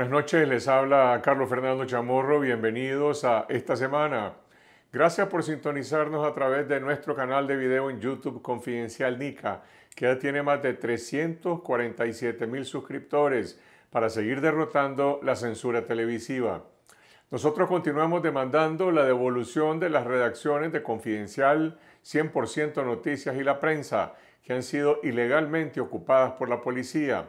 Buenas noches, les habla Carlos Fernando Chamorro, bienvenidos a esta semana. Gracias por sintonizarnos a través de nuestro canal de video en YouTube Confidencial Nica, que ya tiene más de 347 mil suscriptores para seguir derrotando la censura televisiva. Nosotros continuamos demandando la devolución de las redacciones de Confidencial, 100% Noticias y la prensa, que han sido ilegalmente ocupadas por la policía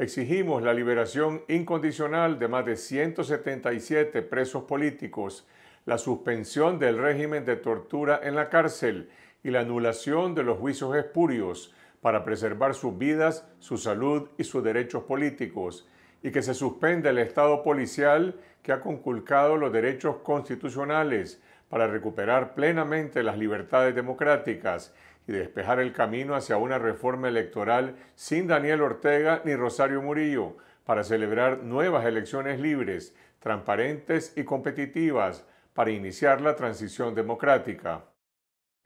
exigimos la liberación incondicional de más de 177 presos políticos, la suspensión del régimen de tortura en la cárcel y la anulación de los juicios espurios para preservar sus vidas, su salud y sus derechos políticos, y que se suspenda el Estado policial que ha conculcado los derechos constitucionales para recuperar plenamente las libertades democráticas y despejar el camino hacia una reforma electoral sin Daniel Ortega ni Rosario Murillo para celebrar nuevas elecciones libres, transparentes y competitivas para iniciar la transición democrática.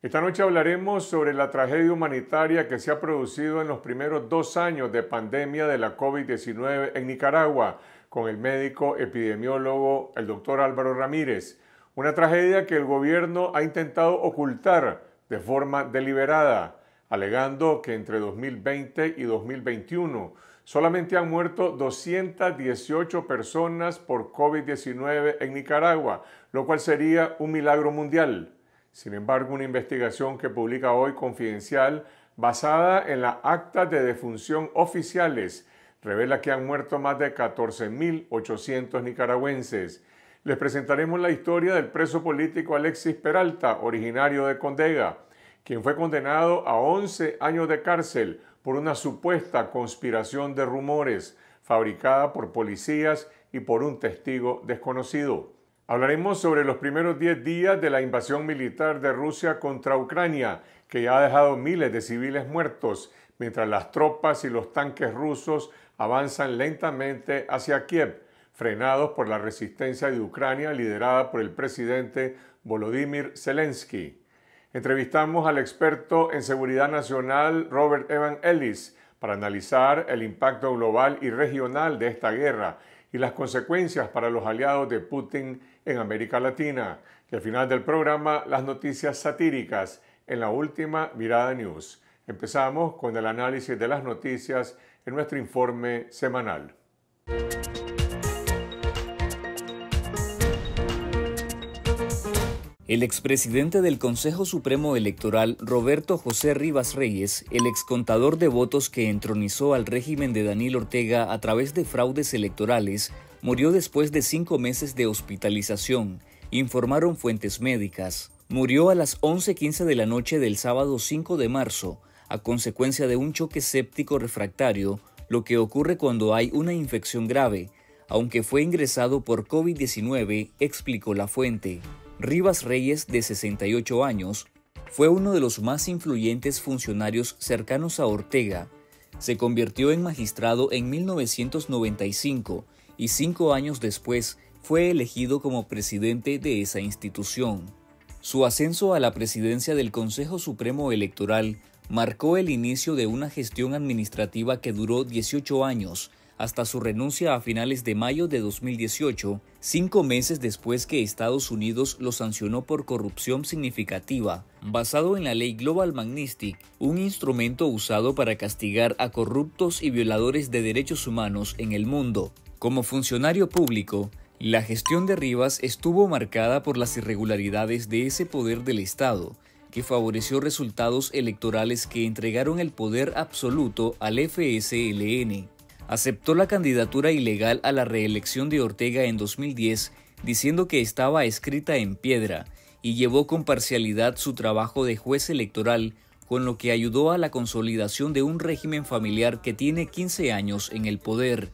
Esta noche hablaremos sobre la tragedia humanitaria que se ha producido en los primeros dos años de pandemia de la COVID-19 en Nicaragua con el médico epidemiólogo el doctor Álvaro Ramírez. Una tragedia que el gobierno ha intentado ocultar de forma deliberada, alegando que entre 2020 y 2021 solamente han muerto 218 personas por COVID-19 en Nicaragua, lo cual sería un milagro mundial. Sin embargo, una investigación que publica hoy Confidencial, basada en las actas de defunción oficiales, revela que han muerto más de 14.800 nicaragüenses les presentaremos la historia del preso político Alexis Peralta, originario de Condega, quien fue condenado a 11 años de cárcel por una supuesta conspiración de rumores fabricada por policías y por un testigo desconocido. Hablaremos sobre los primeros 10 días de la invasión militar de Rusia contra Ucrania, que ya ha dejado miles de civiles muertos, mientras las tropas y los tanques rusos avanzan lentamente hacia Kiev frenados por la resistencia de Ucrania liderada por el presidente Volodymyr Zelensky. Entrevistamos al experto en seguridad nacional Robert Evan Ellis para analizar el impacto global y regional de esta guerra y las consecuencias para los aliados de Putin en América Latina. Y al final del programa, las noticias satíricas en la última Mirada News. Empezamos con el análisis de las noticias en nuestro informe semanal. El expresidente del Consejo Supremo Electoral, Roberto José Rivas Reyes, el excontador de votos que entronizó al régimen de Daniel Ortega a través de fraudes electorales, murió después de cinco meses de hospitalización, informaron fuentes médicas. Murió a las 11.15 de la noche del sábado 5 de marzo, a consecuencia de un choque séptico refractario, lo que ocurre cuando hay una infección grave, aunque fue ingresado por COVID-19, explicó la fuente. Rivas Reyes, de 68 años, fue uno de los más influyentes funcionarios cercanos a Ortega. Se convirtió en magistrado en 1995 y cinco años después fue elegido como presidente de esa institución. Su ascenso a la presidencia del Consejo Supremo Electoral marcó el inicio de una gestión administrativa que duró 18 años hasta su renuncia a finales de mayo de 2018, cinco meses después que Estados Unidos lo sancionó por corrupción significativa, basado en la ley Global Magnistic, un instrumento usado para castigar a corruptos y violadores de derechos humanos en el mundo. Como funcionario público, la gestión de Rivas estuvo marcada por las irregularidades de ese poder del Estado, que favoreció resultados electorales que entregaron el poder absoluto al FSLN aceptó la candidatura ilegal a la reelección de Ortega en 2010 diciendo que estaba escrita en piedra y llevó con parcialidad su trabajo de juez electoral, con lo que ayudó a la consolidación de un régimen familiar que tiene 15 años en el poder.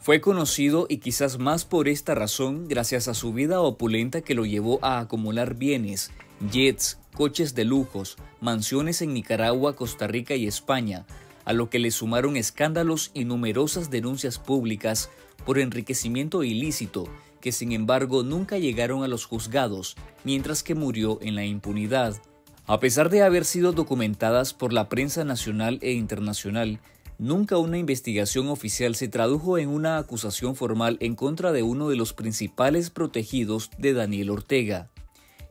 Fue conocido y quizás más por esta razón gracias a su vida opulenta que lo llevó a acumular bienes, jets, coches de lujos, mansiones en Nicaragua, Costa Rica y España, a lo que le sumaron escándalos y numerosas denuncias públicas por enriquecimiento ilícito, que sin embargo nunca llegaron a los juzgados, mientras que murió en la impunidad. A pesar de haber sido documentadas por la prensa nacional e internacional, nunca una investigación oficial se tradujo en una acusación formal en contra de uno de los principales protegidos de Daniel Ortega.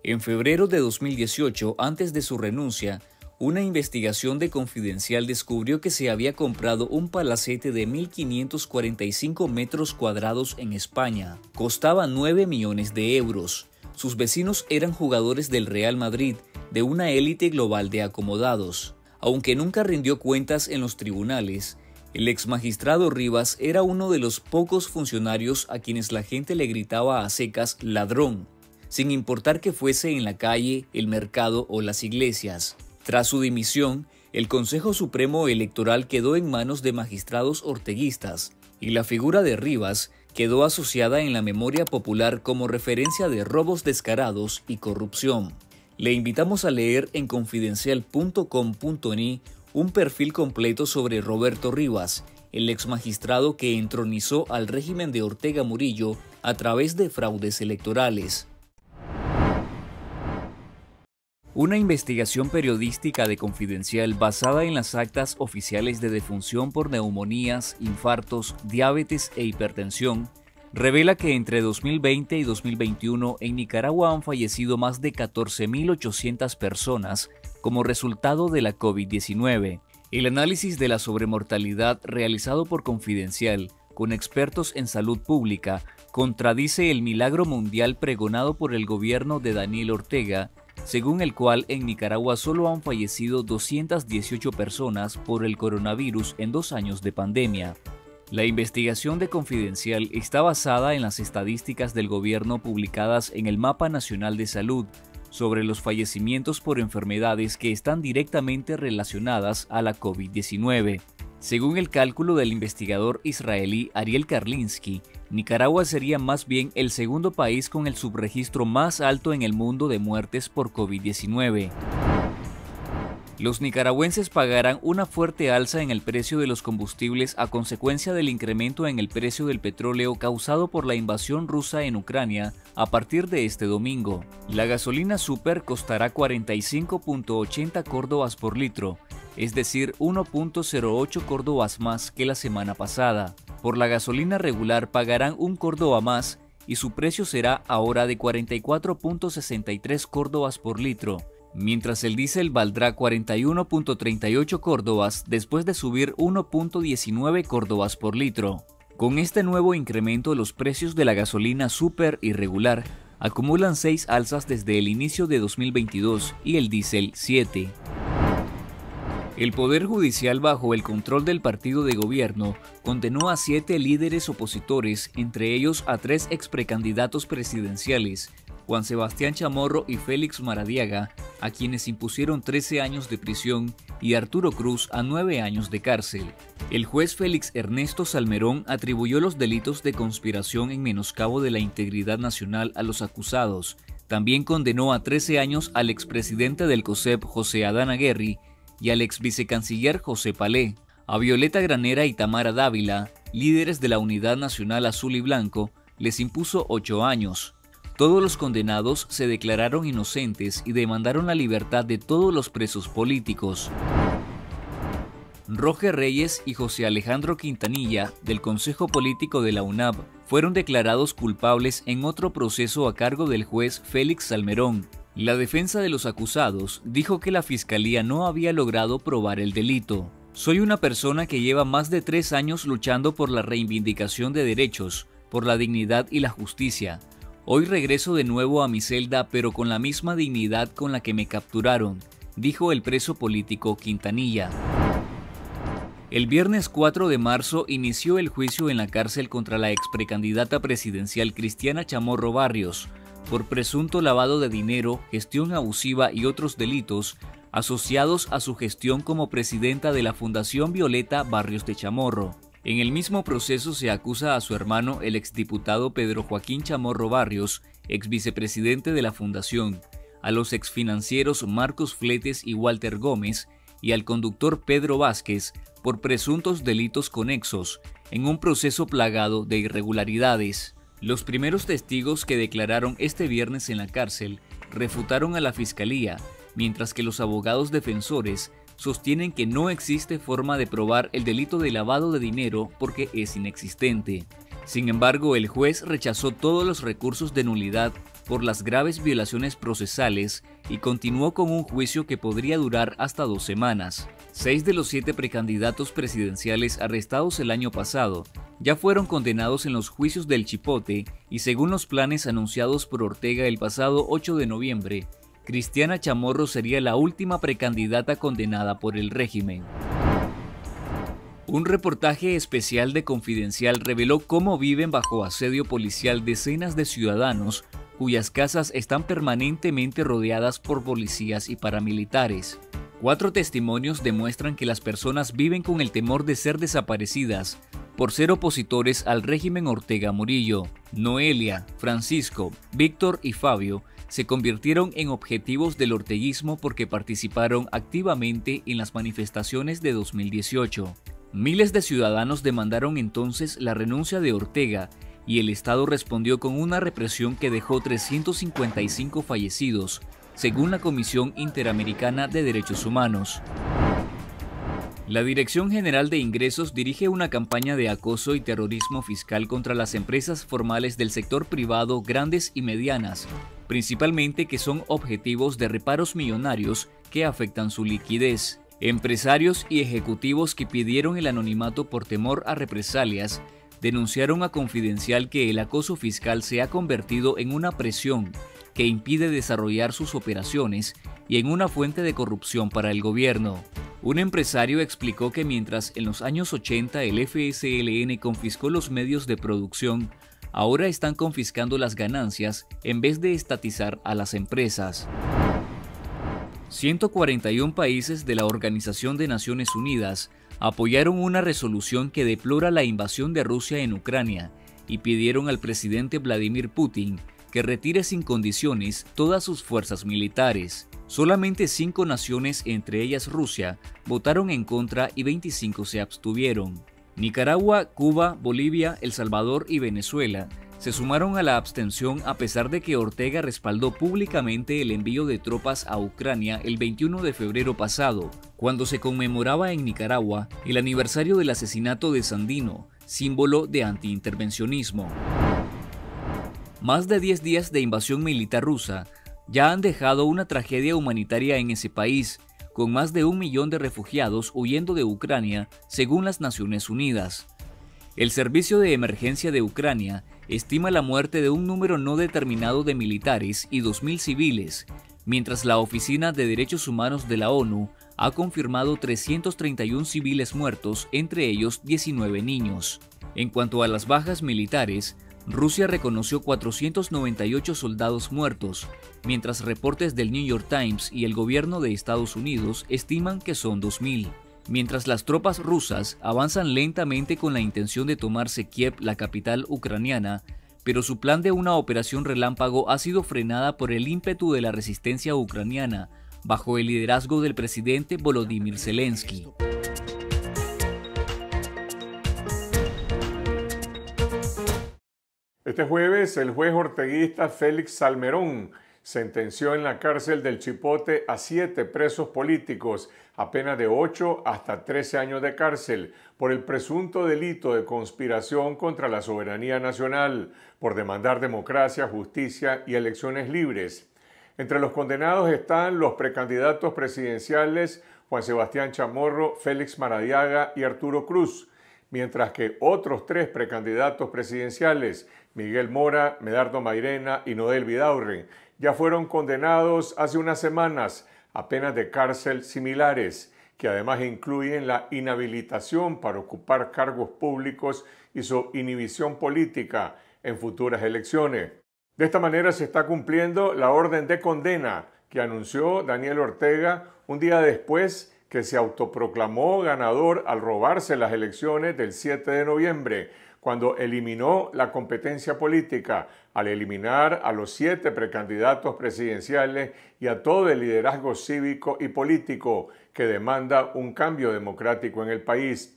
En febrero de 2018, antes de su renuncia, una investigación de Confidencial descubrió que se había comprado un palacete de 1.545 metros cuadrados en España. Costaba 9 millones de euros. Sus vecinos eran jugadores del Real Madrid, de una élite global de acomodados. Aunque nunca rindió cuentas en los tribunales, el ex magistrado Rivas era uno de los pocos funcionarios a quienes la gente le gritaba a secas ladrón, sin importar que fuese en la calle, el mercado o las iglesias. Tras su dimisión, el Consejo Supremo Electoral quedó en manos de magistrados orteguistas y la figura de Rivas quedó asociada en la memoria popular como referencia de robos descarados y corrupción. Le invitamos a leer en confidencial.com.ni un perfil completo sobre Roberto Rivas, el exmagistrado que entronizó al régimen de Ortega Murillo a través de fraudes electorales. Una investigación periodística de Confidencial basada en las actas oficiales de defunción por neumonías, infartos, diabetes e hipertensión revela que entre 2020 y 2021 en Nicaragua han fallecido más de 14.800 personas como resultado de la COVID-19. El análisis de la sobremortalidad realizado por Confidencial con expertos en salud pública contradice el milagro mundial pregonado por el gobierno de Daniel Ortega según el cual en Nicaragua solo han fallecido 218 personas por el coronavirus en dos años de pandemia. La investigación de Confidencial está basada en las estadísticas del gobierno publicadas en el Mapa Nacional de Salud sobre los fallecimientos por enfermedades que están directamente relacionadas a la COVID-19. Según el cálculo del investigador israelí Ariel Karlinsky, Nicaragua sería más bien el segundo país con el subregistro más alto en el mundo de muertes por COVID-19. Los nicaragüenses pagarán una fuerte alza en el precio de los combustibles a consecuencia del incremento en el precio del petróleo causado por la invasión rusa en Ucrania a partir de este domingo. La gasolina super costará 45.80 córdobas por litro, es decir, 1.08 córdobas más que la semana pasada. Por la gasolina regular pagarán un córdoba más y su precio será ahora de 44.63 córdobas por litro, mientras el diésel valdrá 41.38 córdobas después de subir 1.19 córdobas por litro. Con este nuevo incremento los precios de la gasolina super irregular acumulan 6 alzas desde el inicio de 2022 y el diésel 7. El Poder Judicial bajo el control del partido de gobierno condenó a siete líderes opositores, entre ellos a tres exprecandidatos presidenciales, Juan Sebastián Chamorro y Félix Maradiaga, a quienes impusieron 13 años de prisión y Arturo Cruz a 9 años de cárcel. El juez Félix Ernesto Salmerón atribuyó los delitos de conspiración en menoscabo de la integridad nacional a los acusados. También condenó a 13 años al expresidente del COSEP José Adán Aguerri y al exvicecanciller José Palé, a Violeta Granera y Tamara Dávila, líderes de la Unidad Nacional Azul y Blanco, les impuso ocho años, todos los condenados se declararon inocentes y demandaron la libertad de todos los presos políticos. Roger Reyes y José Alejandro Quintanilla, del Consejo Político de la UNAP, fueron declarados culpables en otro proceso a cargo del juez Félix Salmerón. La defensa de los acusados dijo que la fiscalía no había logrado probar el delito. Soy una persona que lleva más de tres años luchando por la reivindicación de derechos, por la dignidad y la justicia. Hoy regreso de nuevo a mi celda pero con la misma dignidad con la que me capturaron, dijo el preso político Quintanilla. El viernes 4 de marzo inició el juicio en la cárcel contra la exprecandidata presidencial Cristiana Chamorro Barrios por presunto lavado de dinero, gestión abusiva y otros delitos asociados a su gestión como presidenta de la Fundación Violeta Barrios de Chamorro. En el mismo proceso se acusa a su hermano el exdiputado Pedro Joaquín Chamorro Barrios, ex vicepresidente de la Fundación, a los exfinancieros Marcos Fletes y Walter Gómez y al conductor Pedro Vázquez por presuntos delitos conexos, en un proceso plagado de irregularidades. Los primeros testigos que declararon este viernes en la cárcel refutaron a la fiscalía, mientras que los abogados defensores sostienen que no existe forma de probar el delito de lavado de dinero porque es inexistente. Sin embargo, el juez rechazó todos los recursos de nulidad por las graves violaciones procesales y continuó con un juicio que podría durar hasta dos semanas. Seis de los siete precandidatos presidenciales arrestados el año pasado ya fueron condenados en los juicios del Chipote y según los planes anunciados por Ortega el pasado 8 de noviembre, Cristiana Chamorro sería la última precandidata condenada por el régimen. Un reportaje especial de Confidencial reveló cómo viven bajo asedio policial decenas de ciudadanos cuyas casas están permanentemente rodeadas por policías y paramilitares. Cuatro testimonios demuestran que las personas viven con el temor de ser desaparecidas por ser opositores al régimen Ortega Murillo. Noelia, Francisco, Víctor y Fabio se convirtieron en objetivos del orteguismo porque participaron activamente en las manifestaciones de 2018. Miles de ciudadanos demandaron entonces la renuncia de Ortega y el Estado respondió con una represión que dejó 355 fallecidos, según la Comisión Interamericana de Derechos Humanos. La Dirección General de Ingresos dirige una campaña de acoso y terrorismo fiscal contra las empresas formales del sector privado grandes y medianas, principalmente que son objetivos de reparos millonarios que afectan su liquidez. Empresarios y ejecutivos que pidieron el anonimato por temor a represalias denunciaron a Confidencial que el acoso fiscal se ha convertido en una presión que impide desarrollar sus operaciones y en una fuente de corrupción para el gobierno. Un empresario explicó que mientras en los años 80 el FSLN confiscó los medios de producción ahora están confiscando las ganancias en vez de estatizar a las empresas. 141 países de la Organización de Naciones Unidas apoyaron una resolución que deplora la invasión de Rusia en Ucrania y pidieron al presidente Vladimir Putin que retire sin condiciones todas sus fuerzas militares. Solamente cinco naciones, entre ellas Rusia, votaron en contra y 25 se abstuvieron. Nicaragua, Cuba, Bolivia, El Salvador y Venezuela se sumaron a la abstención a pesar de que Ortega respaldó públicamente el envío de tropas a Ucrania el 21 de febrero pasado, cuando se conmemoraba en Nicaragua el aniversario del asesinato de Sandino, símbolo de antiintervencionismo. Más de 10 días de invasión militar rusa ya han dejado una tragedia humanitaria en ese país, con más de un millón de refugiados huyendo de Ucrania, según las Naciones Unidas. El Servicio de Emergencia de Ucrania estima la muerte de un número no determinado de militares y 2.000 civiles, mientras la Oficina de Derechos Humanos de la ONU ha confirmado 331 civiles muertos, entre ellos 19 niños. En cuanto a las bajas militares, Rusia reconoció 498 soldados muertos, mientras reportes del New York Times y el gobierno de Estados Unidos estiman que son 2.000. Mientras las tropas rusas avanzan lentamente con la intención de tomarse Kiev, la capital ucraniana, pero su plan de una operación relámpago ha sido frenada por el ímpetu de la resistencia ucraniana, bajo el liderazgo del presidente Volodymyr Zelensky. Este jueves, el juez orteguista Félix Salmerón sentenció en la cárcel del Chipote a siete presos políticos a de ocho hasta trece años de cárcel por el presunto delito de conspiración contra la soberanía nacional, por demandar democracia, justicia y elecciones libres. Entre los condenados están los precandidatos presidenciales Juan Sebastián Chamorro, Félix Maradiaga y Arturo Cruz, mientras que otros tres precandidatos presidenciales Miguel Mora, Medardo Mairena y Nodel Vidaurre, ya fueron condenados hace unas semanas a penas de cárcel similares, que además incluyen la inhabilitación para ocupar cargos públicos y su inhibición política en futuras elecciones. De esta manera se está cumpliendo la orden de condena que anunció Daniel Ortega un día después que se autoproclamó ganador al robarse las elecciones del 7 de noviembre, cuando eliminó la competencia política al eliminar a los siete precandidatos presidenciales y a todo el liderazgo cívico y político que demanda un cambio democrático en el país.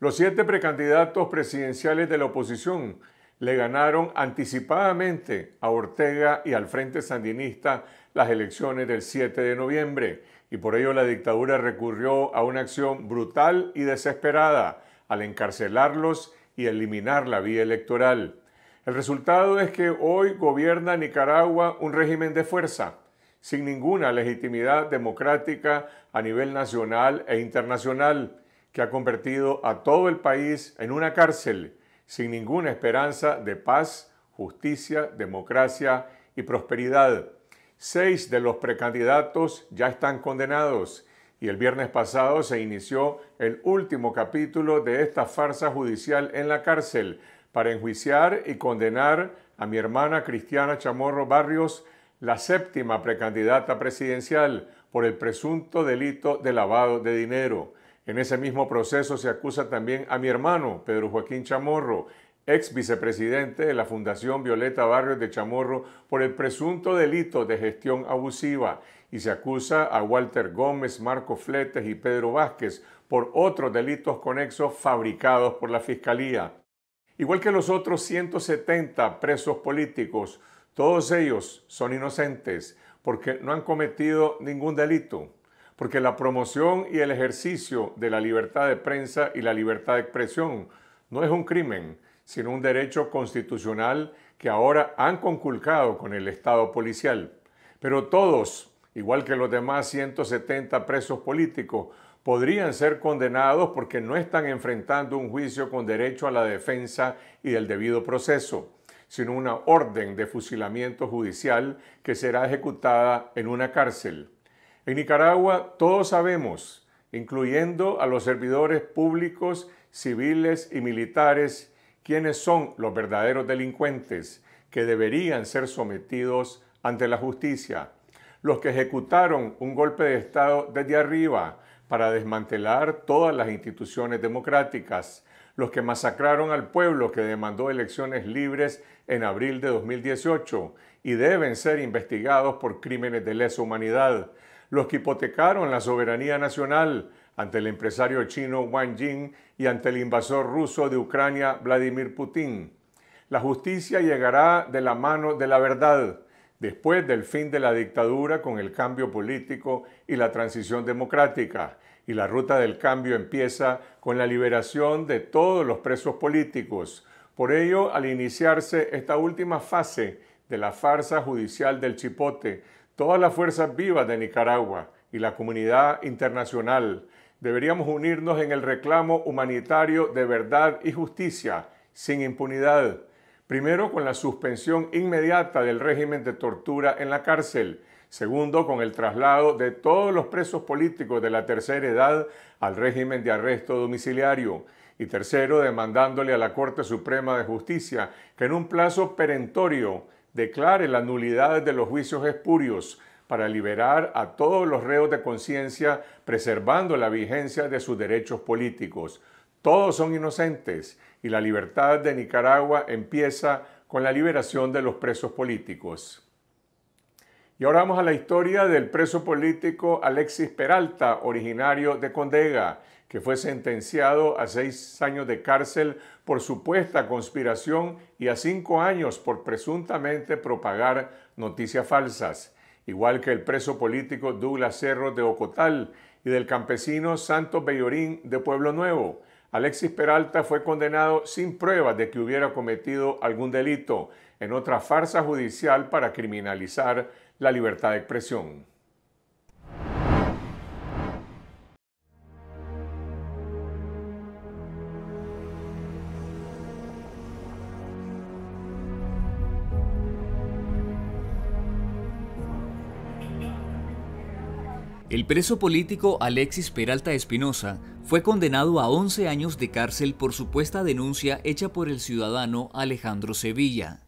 Los siete precandidatos presidenciales de la oposición le ganaron anticipadamente a Ortega y al Frente Sandinista las elecciones del 7 de noviembre y por ello la dictadura recurrió a una acción brutal y desesperada al encarcelarlos y eliminar la vía electoral. El resultado es que hoy gobierna Nicaragua un régimen de fuerza, sin ninguna legitimidad democrática a nivel nacional e internacional, que ha convertido a todo el país en una cárcel, sin ninguna esperanza de paz, justicia, democracia y prosperidad. Seis de los precandidatos ya están condenados y el viernes pasado se inició el último capítulo de esta farsa judicial en la cárcel para enjuiciar y condenar a mi hermana Cristiana Chamorro Barrios, la séptima precandidata presidencial, por el presunto delito de lavado de dinero. En ese mismo proceso se acusa también a mi hermano, Pedro Joaquín Chamorro, ex vicepresidente de la Fundación Violeta Barrios de Chamorro, por el presunto delito de gestión abusiva y se acusa a Walter Gómez, Marco Fletes y Pedro Vázquez por otros delitos conexos fabricados por la Fiscalía. Igual que los otros 170 presos políticos, todos ellos son inocentes porque no han cometido ningún delito, porque la promoción y el ejercicio de la libertad de prensa y la libertad de expresión no es un crimen, sino un derecho constitucional que ahora han conculcado con el Estado policial. Pero todos igual que los demás 170 presos políticos, podrían ser condenados porque no están enfrentando un juicio con derecho a la defensa y del debido proceso, sino una orden de fusilamiento judicial que será ejecutada en una cárcel. En Nicaragua todos sabemos, incluyendo a los servidores públicos, civiles y militares, quiénes son los verdaderos delincuentes que deberían ser sometidos ante la justicia los que ejecutaron un golpe de Estado desde arriba para desmantelar todas las instituciones democráticas, los que masacraron al pueblo que demandó elecciones libres en abril de 2018 y deben ser investigados por crímenes de lesa humanidad, los que hipotecaron la soberanía nacional ante el empresario chino Wang Jing y ante el invasor ruso de Ucrania Vladimir Putin. La justicia llegará de la mano de la verdad después del fin de la dictadura con el cambio político y la transición democrática. Y la ruta del cambio empieza con la liberación de todos los presos políticos. Por ello, al iniciarse esta última fase de la farsa judicial del Chipote, todas las fuerzas vivas de Nicaragua y la comunidad internacional deberíamos unirnos en el reclamo humanitario de verdad y justicia, sin impunidad Primero, con la suspensión inmediata del régimen de tortura en la cárcel. Segundo, con el traslado de todos los presos políticos de la tercera edad al régimen de arresto domiciliario. Y tercero, demandándole a la Corte Suprema de Justicia que en un plazo perentorio declare la nulidad de los juicios espurios para liberar a todos los reos de conciencia, preservando la vigencia de sus derechos políticos. Todos son inocentes y la libertad de Nicaragua empieza con la liberación de los presos políticos. Y ahora vamos a la historia del preso político Alexis Peralta, originario de Condega, que fue sentenciado a seis años de cárcel por supuesta conspiración y a cinco años por presuntamente propagar noticias falsas, igual que el preso político Douglas Cerro de Ocotal y del campesino Santos Bellorín de Pueblo Nuevo, Alexis Peralta fue condenado sin pruebas de que hubiera cometido algún delito en otra farsa judicial para criminalizar la libertad de expresión. El preso político Alexis Peralta Espinosa fue condenado a 11 años de cárcel por supuesta denuncia hecha por el ciudadano Alejandro Sevilla.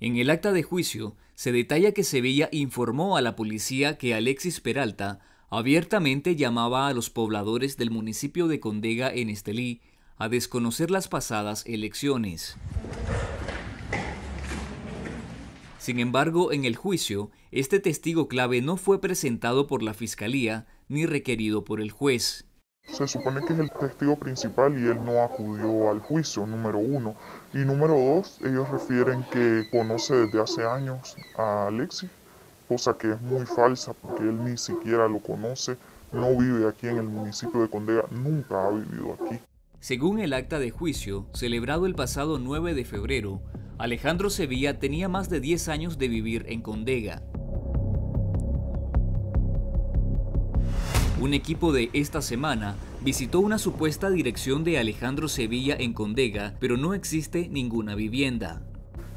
En el acta de juicio se detalla que Sevilla informó a la policía que Alexis Peralta abiertamente llamaba a los pobladores del municipio de Condega en Estelí a desconocer las pasadas elecciones. Sin embargo, en el juicio, este testigo clave no fue presentado por la fiscalía ni requerido por el juez. Se supone que es el testigo principal y él no acudió al juicio, número uno. Y número dos, ellos refieren que conoce desde hace años a Alexis, cosa que es muy falsa porque él ni siquiera lo conoce, no vive aquí en el municipio de Condega, nunca ha vivido aquí. Según el acta de juicio, celebrado el pasado 9 de febrero, Alejandro Sevilla tenía más de 10 años de vivir en Condega. Un equipo de esta semana visitó una supuesta dirección de Alejandro Sevilla en Condega, pero no existe ninguna vivienda.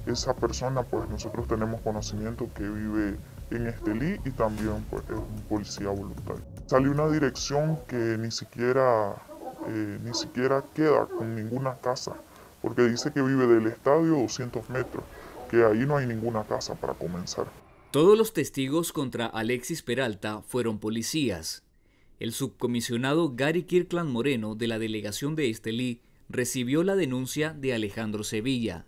Esa persona, pues nosotros tenemos conocimiento que vive en Estelí y también pues, es un policía voluntario. Salió una dirección que ni siquiera eh, ni siquiera queda con ninguna casa, porque dice que vive del estadio 200 metros, que ahí no hay ninguna casa para comenzar. Todos los testigos contra Alexis Peralta fueron policías. El subcomisionado Gary Kirkland Moreno de la delegación de Estelí recibió la denuncia de Alejandro Sevilla.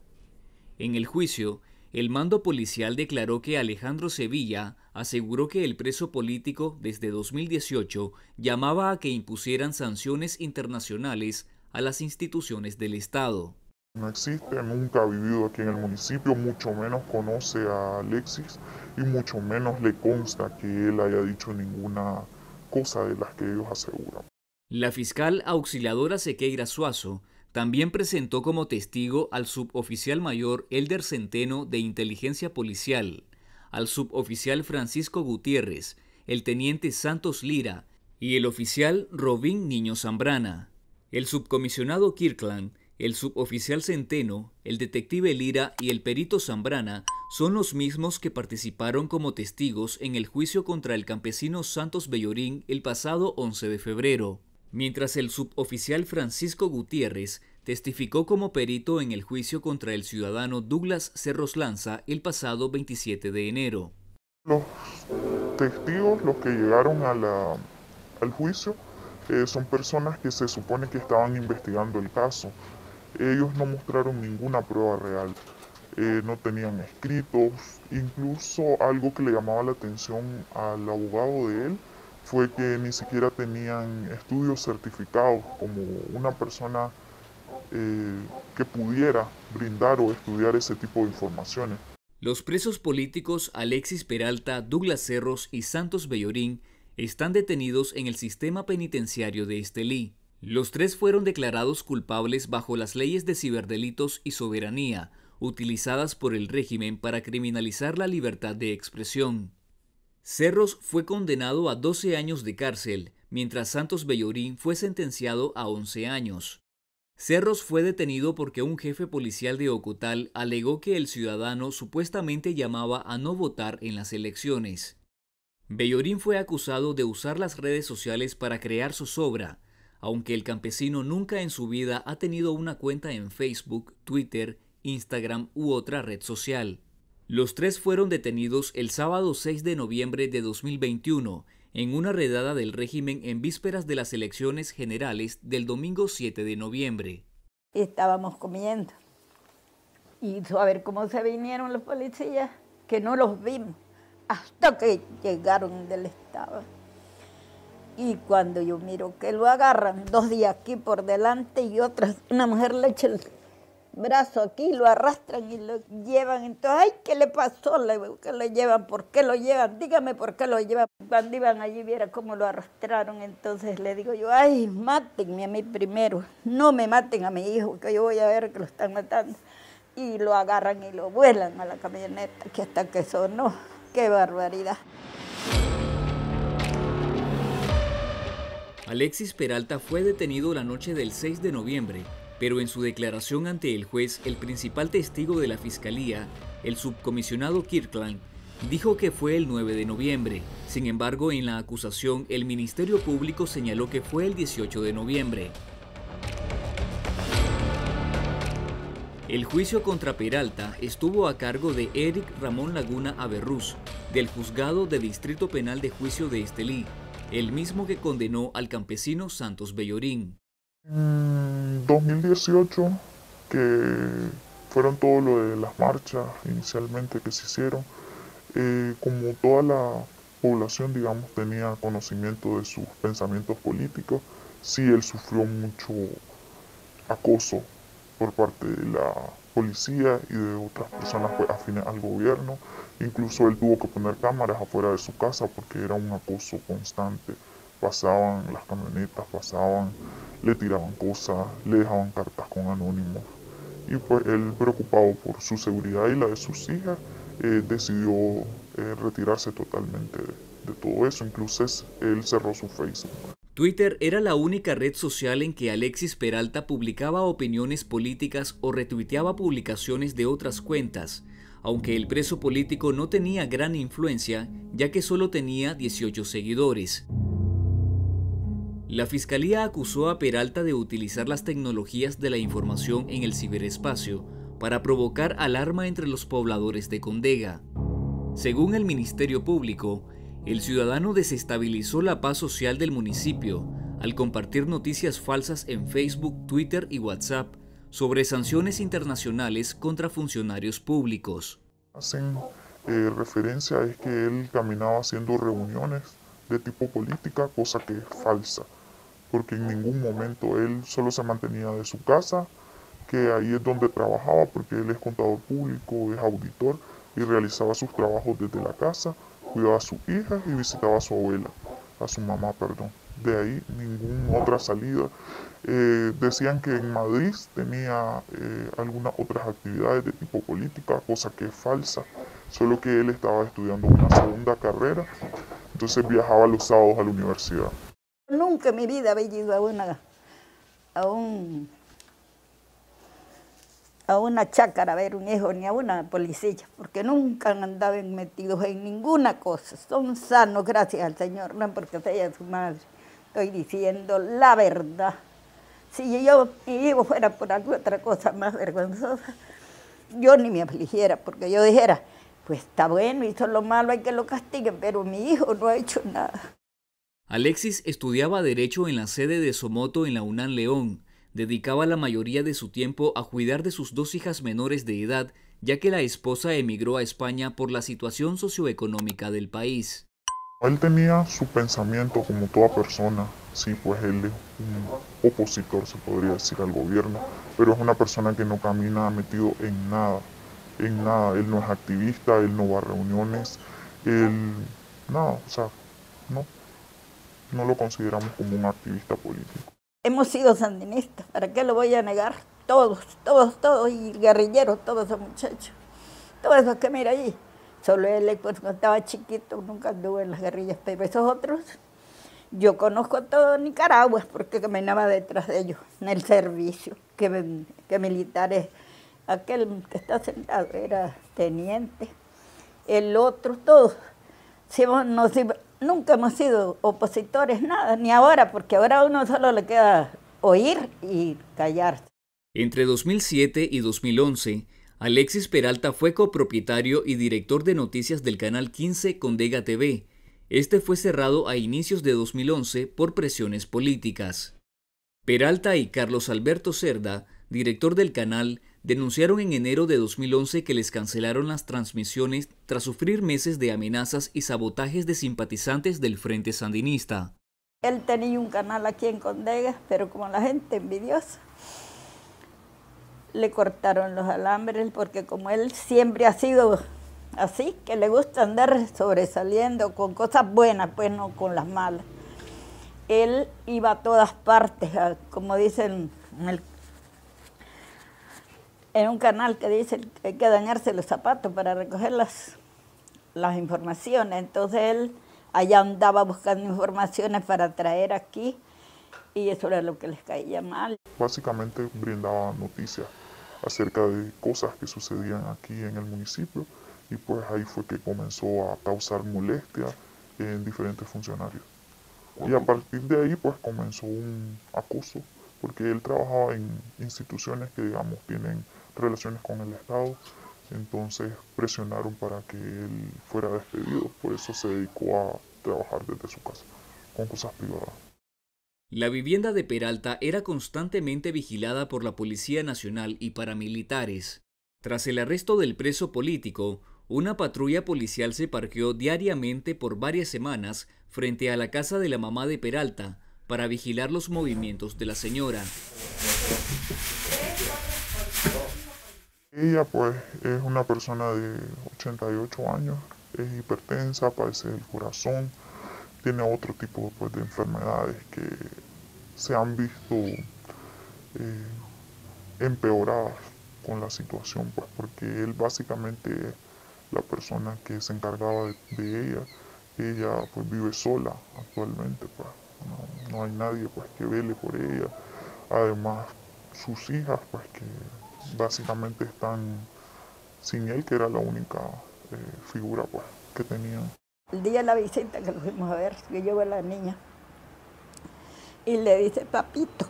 En el juicio, el mando policial declaró que Alejandro Sevilla aseguró que el preso político desde 2018 llamaba a que impusieran sanciones internacionales a las instituciones del Estado. No existe, nunca ha vivido aquí en el municipio, mucho menos conoce a Alexis y mucho menos le consta que él haya dicho ninguna cosa de las que ellos aseguran. La fiscal auxiliadora Sequeira Suazo también presentó como testigo al suboficial mayor Elder Centeno de Inteligencia Policial, al suboficial Francisco Gutiérrez, el teniente Santos Lira y el oficial Robín Niño Zambrana. El subcomisionado Kirkland, el suboficial Centeno, el detective Lira y el perito Zambrana son los mismos que participaron como testigos en el juicio contra el campesino Santos Bellorín el pasado 11 de febrero, mientras el suboficial Francisco Gutiérrez testificó como perito en el juicio contra el ciudadano Douglas Cerros Lanza el pasado 27 de enero. Los testigos, los que llegaron al juicio, eh, son personas que se supone que estaban investigando el caso. Ellos no mostraron ninguna prueba real, eh, no tenían escritos, incluso algo que le llamaba la atención al abogado de él fue que ni siquiera tenían estudios certificados como una persona eh, que pudiera brindar o estudiar ese tipo de informaciones. Los presos políticos Alexis Peralta, Douglas Cerros y Santos Bellorín están detenidos en el sistema penitenciario de Estelí. Los tres fueron declarados culpables bajo las leyes de ciberdelitos y soberanía, utilizadas por el régimen para criminalizar la libertad de expresión. Cerros fue condenado a 12 años de cárcel, mientras Santos Bellorín fue sentenciado a 11 años. Cerros fue detenido porque un jefe policial de Ocotal alegó que el ciudadano supuestamente llamaba a no votar en las elecciones. Bellorín fue acusado de usar las redes sociales para crear zozobra, aunque el campesino nunca en su vida ha tenido una cuenta en Facebook, Twitter, Instagram u otra red social. Los tres fueron detenidos el sábado 6 de noviembre de 2021 en una redada del régimen en vísperas de las elecciones generales del domingo 7 de noviembre. Estábamos comiendo y a ver cómo se vinieron los policías, que no los vimos hasta que llegaron del Estado. Y cuando yo miro que lo agarran, dos días aquí por delante y otras una mujer le echa el brazo aquí, lo arrastran y lo llevan. Entonces, ay, ¿qué le pasó? ¿Qué lo llevan? ¿Por qué lo llevan? Dígame por qué lo llevan. Cuando iban allí, viera cómo lo arrastraron. Entonces le digo yo, ay, mátenme a mí primero. No me maten a mi hijo, que yo voy a ver que lo están matando. Y lo agarran y lo vuelan a la camioneta, que hasta que sonó. ¡Qué barbaridad! Alexis Peralta fue detenido la noche del 6 de noviembre pero en su declaración ante el juez, el principal testigo de la fiscalía, el subcomisionado Kirkland, dijo que fue el 9 de noviembre. Sin embargo, en la acusación, el Ministerio Público señaló que fue el 18 de noviembre. El juicio contra Peralta estuvo a cargo de Eric Ramón Laguna Averruz, del juzgado de Distrito Penal de Juicio de Estelí, el mismo que condenó al campesino Santos Bellorín. En 2018, que fueron todo lo de las marchas inicialmente que se hicieron, eh, como toda la población, digamos, tenía conocimiento de sus pensamientos políticos, sí él sufrió mucho acoso por parte de la policía y de otras personas pues, afines al gobierno. Incluso él tuvo que poner cámaras afuera de su casa porque era un acoso constante pasaban las camionetas, pasaban, le tiraban cosas, le dejaban cartas con anónimos. Y pues él, preocupado por su seguridad y la de sus hijas, eh, decidió eh, retirarse totalmente de, todo eso. Incluso él cerró su Facebook. Twitter era la única red social en que Alexis Peralta publicaba opiniones políticas o retuiteaba publicaciones de otras cuentas, aunque el preso político no tenía gran influencia, ya que solo tenía 18 seguidores. La Fiscalía acusó a Peralta de utilizar las tecnologías de la información en el ciberespacio para provocar alarma entre los pobladores de Condega. Según el Ministerio Público, el ciudadano desestabilizó la paz social del municipio al compartir noticias falsas en Facebook, Twitter y WhatsApp sobre sanciones internacionales contra funcionarios públicos. Hacen eh, referencia es que él caminaba haciendo reuniones de tipo política, cosa que es falsa porque en ningún momento él solo se mantenía de su casa, que ahí es donde trabajaba, porque él es contador público, es auditor y realizaba sus trabajos desde la casa, cuidaba a su hija y visitaba a su abuela, a su mamá, perdón. De ahí ninguna otra salida. Eh, decían que en Madrid tenía eh, algunas otras actividades de tipo política, cosa que es falsa, solo que él estaba estudiando una segunda carrera, entonces viajaba los sábados a la universidad nunca en mi vida había ido a una, a a una chácara a ver un hijo ni a una policía, porque nunca andaban metidos en ninguna cosa. Son sanos, gracias al Señor, no porque sea su madre. Estoy diciendo la verdad. Si yo, mi hijo fuera por alguna otra cosa más vergonzosa, yo ni me afligiera, porque yo dijera, pues está bueno, hizo lo malo, hay que lo castiguen, pero mi hijo no ha hecho nada. Alexis estudiaba Derecho en la sede de Somoto en la UNAM León. Dedicaba la mayoría de su tiempo a cuidar de sus dos hijas menores de edad, ya que la esposa emigró a España por la situación socioeconómica del país. Él tenía su pensamiento como toda persona, sí, pues él es un opositor, se podría decir, al gobierno, pero es una persona que no camina metido en nada, en nada, él no es activista, él no va a reuniones, él, no, o sea, no, no lo consideramos como un activista político. Hemos sido sandinistas, ¿para qué lo voy a negar? Todos, todos, todos, y guerrilleros, todos esos muchachos, todos esos que mira allí. Solo él, pues, cuando estaba chiquito, nunca anduvo en las guerrillas, pero esos otros, yo conozco a todo Nicaragua porque caminaba detrás de ellos, en el servicio, que, que militares, aquel que está sentado era teniente, el otro, todos. Si nunca hemos sido opositores, nada, ni ahora, porque ahora uno solo le queda oír y callar. Entre 2007 y 2011, Alexis Peralta fue copropietario y director de noticias del canal 15 Condega TV. Este fue cerrado a inicios de 2011 por presiones políticas. Peralta y Carlos Alberto Cerda, director del canal, denunciaron en enero de 2011 que les cancelaron las transmisiones tras sufrir meses de amenazas y sabotajes de simpatizantes del Frente Sandinista. Él tenía un canal aquí en Condegas, pero como la gente envidiosa, le cortaron los alambres porque como él siempre ha sido así, que le gusta andar sobresaliendo con cosas buenas, pues no con las malas. Él iba a todas partes, como dicen en el en un canal que dice que hay que dañarse los zapatos para recoger las, las informaciones. Entonces él allá andaba buscando informaciones para traer aquí y eso era lo que les caía mal. Básicamente brindaba noticias acerca de cosas que sucedían aquí en el municipio y pues ahí fue que comenzó a causar molestia en diferentes funcionarios. Y a partir de ahí pues comenzó un acoso porque él trabajaba en instituciones que digamos tienen relaciones con el Estado, entonces presionaron para que él fuera despedido, por eso se dedicó a trabajar desde su casa, con cosas privadas. La vivienda de Peralta era constantemente vigilada por la Policía Nacional y paramilitares. Tras el arresto del preso político, una patrulla policial se parqueó diariamente por varias semanas frente a la casa de la mamá de Peralta para vigilar los movimientos de la señora. Ella pues es una persona de 88 años, es hipertensa, padece del corazón, tiene otro tipo pues, de enfermedades que se han visto eh, empeoradas con la situación, pues porque él básicamente es la persona que se encargaba de, ella, ella pues vive sola actualmente, pues no, no hay nadie pues que vele por ella, además sus hijas pues que básicamente están sin él, que era la única eh, figura pues, que tenía. El día de la visita que lo fuimos a ver, que yo a la niña, y le dice, papito,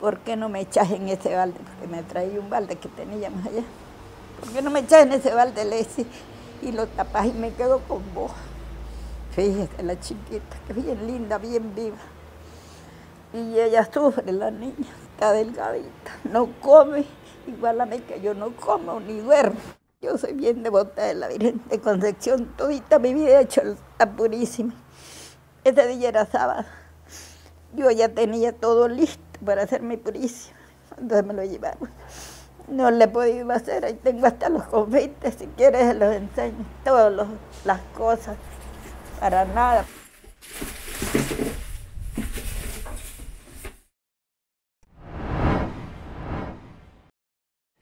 ¿por qué no me echas en ese balde? Porque me traía un balde que tenía más allá. ¿Por qué no me echas en ese balde? Le dice, y lo tapas y me quedo con vos. Fíjate, la chiquita, que bien linda, bien viva. Y ella sufre, la niña, está delgadita, no come. Igual que yo no como ni duermo. Yo soy bien devota de la Virgen de Concepción, todita mi vida he hecho la purísima. Ese día era sábado. Yo ya tenía todo listo para hacer mi purísima. Entonces me lo llevaron. No le he podido hacer, ahí tengo hasta los convenios, si quieres se los enseño, todas las cosas, para nada.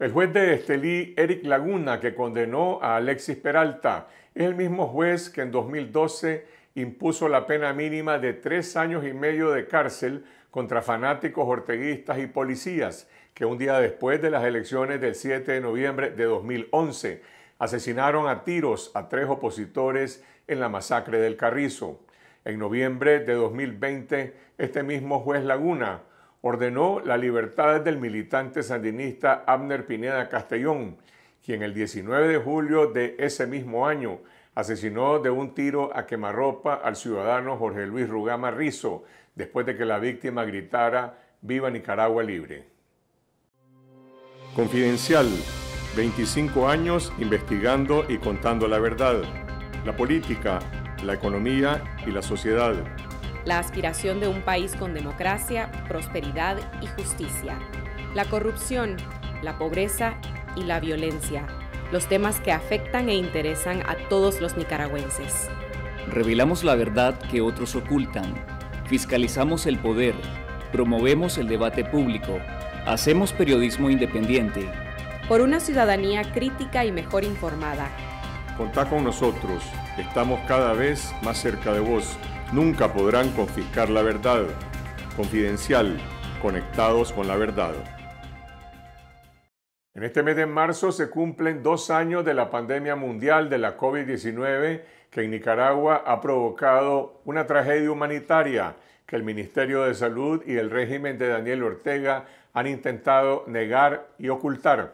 El juez de Estelí, Eric Laguna, que condenó a Alexis Peralta, es el mismo juez que en 2012 impuso la pena mínima de tres años y medio de cárcel contra fanáticos orteguistas y policías, que un día después de las elecciones del 7 de noviembre de 2011 asesinaron a tiros a tres opositores en la masacre del Carrizo. En noviembre de 2020, este mismo juez Laguna ordenó la libertad del militante sandinista Abner Pineda Castellón, quien el 19 de julio de ese mismo año asesinó de un tiro a quemarropa al ciudadano Jorge Luis Rugama Rizo, después de que la víctima gritara Viva Nicaragua Libre. Confidencial, 25 años investigando y contando la verdad, la política, la economía y la sociedad la aspiración de un país con democracia, prosperidad y justicia, la corrupción, la pobreza y la violencia, los temas que afectan e interesan a todos los nicaragüenses. Revelamos la verdad que otros ocultan, fiscalizamos el poder, promovemos el debate público, hacemos periodismo independiente. Por una ciudadanía crítica y mejor informada. Contá con nosotros, estamos cada vez más cerca de vos nunca podrán confiscar la verdad. Confidencial, conectados con la verdad. En este mes de marzo se cumplen dos años de la pandemia mundial de la COVID-19 que en Nicaragua ha provocado una tragedia humanitaria que el Ministerio de Salud y el régimen de Daniel Ortega han intentado negar y ocultar.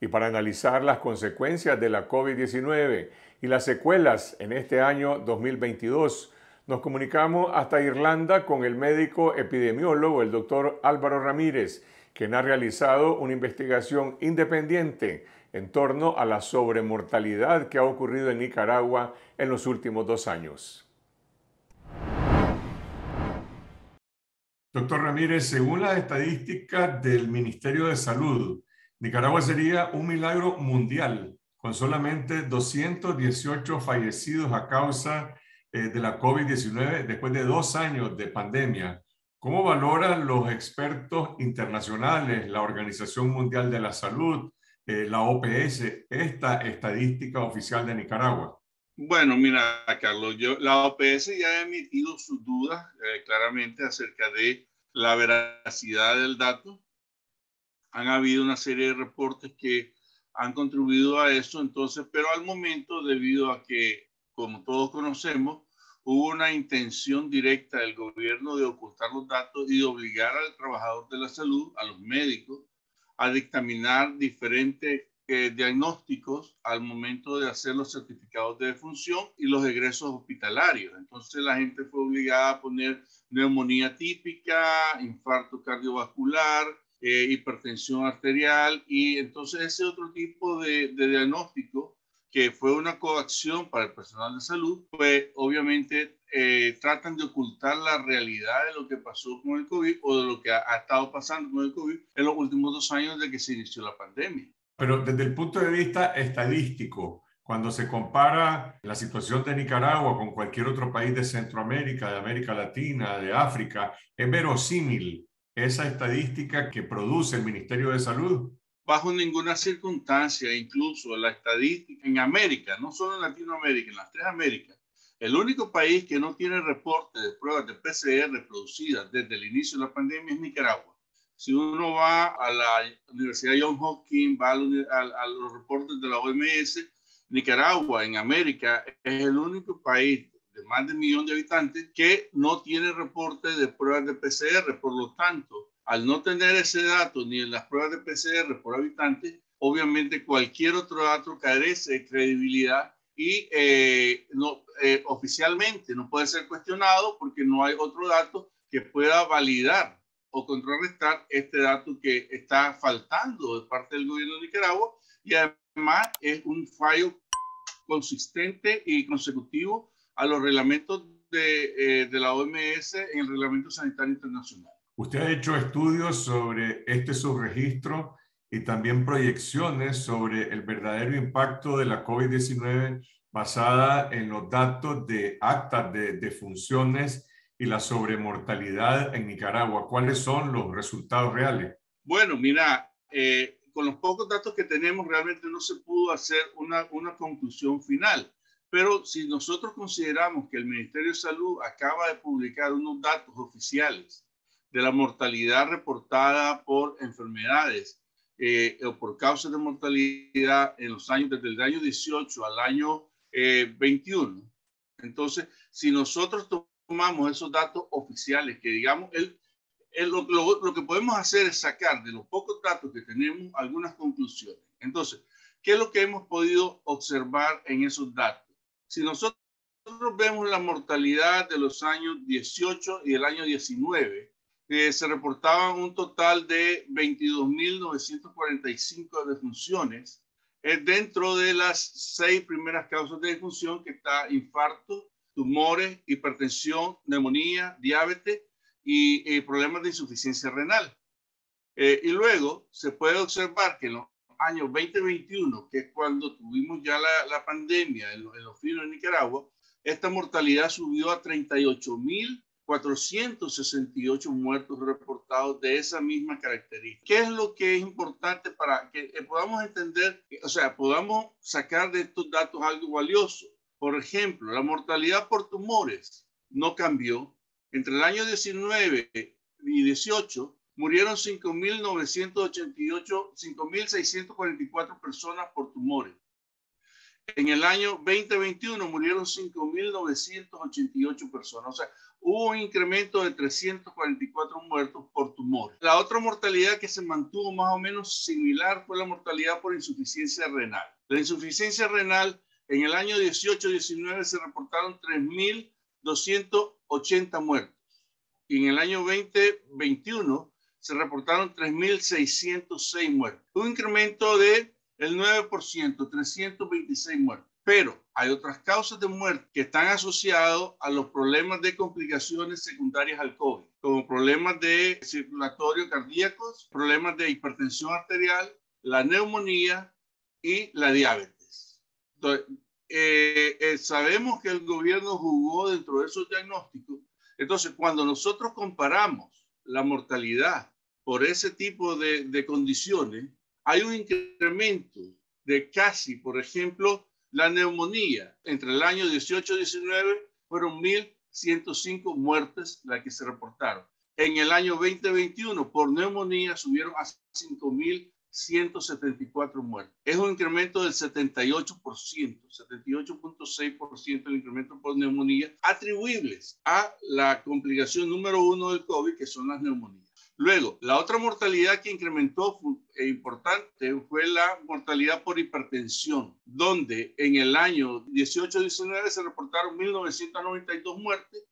Y para analizar las consecuencias de la COVID-19 y las secuelas en este año 2022, nos comunicamos hasta Irlanda con el médico epidemiólogo, el doctor Álvaro Ramírez, quien ha realizado una investigación independiente en torno a la sobremortalidad que ha ocurrido en Nicaragua en los últimos dos años. Doctor Ramírez, según las estadísticas del Ministerio de Salud, Nicaragua sería un milagro mundial, con solamente 218 fallecidos a causa eh, de la COVID-19 después de dos años de pandemia. ¿Cómo valoran los expertos internacionales, la Organización Mundial de la Salud, eh, la OPS, esta estadística oficial de Nicaragua? Bueno, mira, Carlos, la OPS ya ha emitido sus dudas eh, claramente acerca de la veracidad del dato. Han habido una serie de reportes que han contribuido a eso, entonces, pero al momento, debido a que como todos conocemos, hubo una intención directa del gobierno de ocultar los datos y de obligar al trabajador de la salud, a los médicos, a dictaminar diferentes eh, diagnósticos al momento de hacer los certificados de defunción y los egresos hospitalarios. Entonces la gente fue obligada a poner neumonía típica, infarto cardiovascular, eh, hipertensión arterial y entonces ese otro tipo de, de diagnóstico que fue una coacción para el personal de salud, pues obviamente eh, tratan de ocultar la realidad de lo que pasó con el COVID o de lo que ha, ha, estado pasando con el COVID en los últimos dos años de que se inició la pandemia. Pero desde el punto de vista estadístico, cuando se compara la situación de Nicaragua con cualquier otro país de Centroamérica, de América Latina, de África, ¿es verosímil esa estadística que produce el Ministerio de Salud? bajo ninguna circunstancia, incluso la estadística en América, no solo en Latinoamérica, en las tres Américas, el único país que no tiene reporte de pruebas de PCR producidas desde el inicio de la pandemia es Nicaragua. Si uno va a la Universidad John Hopkins, va a, los reportes de la OMS, Nicaragua en América es el único país de más de un millón de habitantes que no tiene reporte de pruebas de PCR. Por lo tanto, al no tener ese dato ni en las pruebas de PCR por habitante, obviamente cualquier otro dato carece de credibilidad y eh, no, eh, oficialmente no puede ser cuestionado porque no hay otro dato que pueda validar o contrarrestar este dato que está faltando de parte del gobierno de Nicaragua y además es un fallo consistente y consecutivo a los reglamentos de eh, la OMS en el reglamento sanitario internacional. Usted ha hecho estudios sobre este subregistro y también proyecciones sobre el verdadero impacto de la COVID-19 basada en los datos de actas de, defunciones y la sobremortalidad en Nicaragua. ¿Cuáles son los resultados reales? Bueno, mira, eh, con los pocos datos que tenemos realmente no se pudo hacer una, una conclusión final. Pero si nosotros consideramos que el Ministerio de Salud acaba de publicar unos datos oficiales de la mortalidad reportada por enfermedades eh, o por causas de mortalidad en los años desde el año 18 al año 21. Eh, Entonces, si nosotros tomamos esos datos oficiales, que digamos, el, lo, lo, que podemos hacer es sacar de los pocos datos que tenemos algunas conclusiones. Entonces, ¿qué es lo que hemos podido observar en esos datos? Si nosotros vemos la mortalidad de los años 18 y el año 19, se reportaban un total de 22.945 defunciones eh, dentro de las seis primeras causas de defunción que está infarto, tumores, hipertensión, neumonía, diabetes y problemas de insuficiencia renal. Eh, y luego se puede observar que en los años 2021, que es cuando tuvimos ya la, pandemia en, los, en de Nicaragua, esta mortalidad subió a 38 mil 468 muertos reportados de esa misma característica. ¿Qué es lo que es importante para que podamos entender, o sea, podamos sacar de estos datos algo valioso? Por ejemplo, la mortalidad por tumores no cambió. Entre el año 19 y 18 murieron 5.988, 5.644 personas por tumores en el año 2021 murieron 5.988 personas, o sea, hubo un incremento de 344 muertos por tumor. La otra mortalidad que se mantuvo más o menos similar fue la mortalidad por insuficiencia renal. La insuficiencia renal en el año 18-19 se reportaron 3.280 muertos y en el año 2021 se reportaron 3.606 muertos, un incremento de el 9%, 326 muertos. Pero hay otras causas de muerte que están asociadas a los problemas de complicaciones secundarias al COVID, como problemas de circulatorio cardíacos, problemas de hipertensión arterial, la neumonía y la diabetes. Eh, eh, sabemos que el gobierno jugó dentro de esos diagnósticos. Entonces, cuando nosotros comparamos la mortalidad por ese tipo de, de condiciones, hay un incremento de casi, por ejemplo, la neumonía. Entre el año 18 19 fueron 1.105 muertes las que se reportaron. En el año 2021 por neumonía subieron a 5.174 muertes. Es un incremento del 78%, 78.6% el incremento por neumonía atribuibles a la complicación número uno del COVID, que son las neumonías. Luego, la otra mortalidad que incrementó e importante fue la mortalidad por hipertensión, donde en el año 18-19 se reportaron 1.992 muertes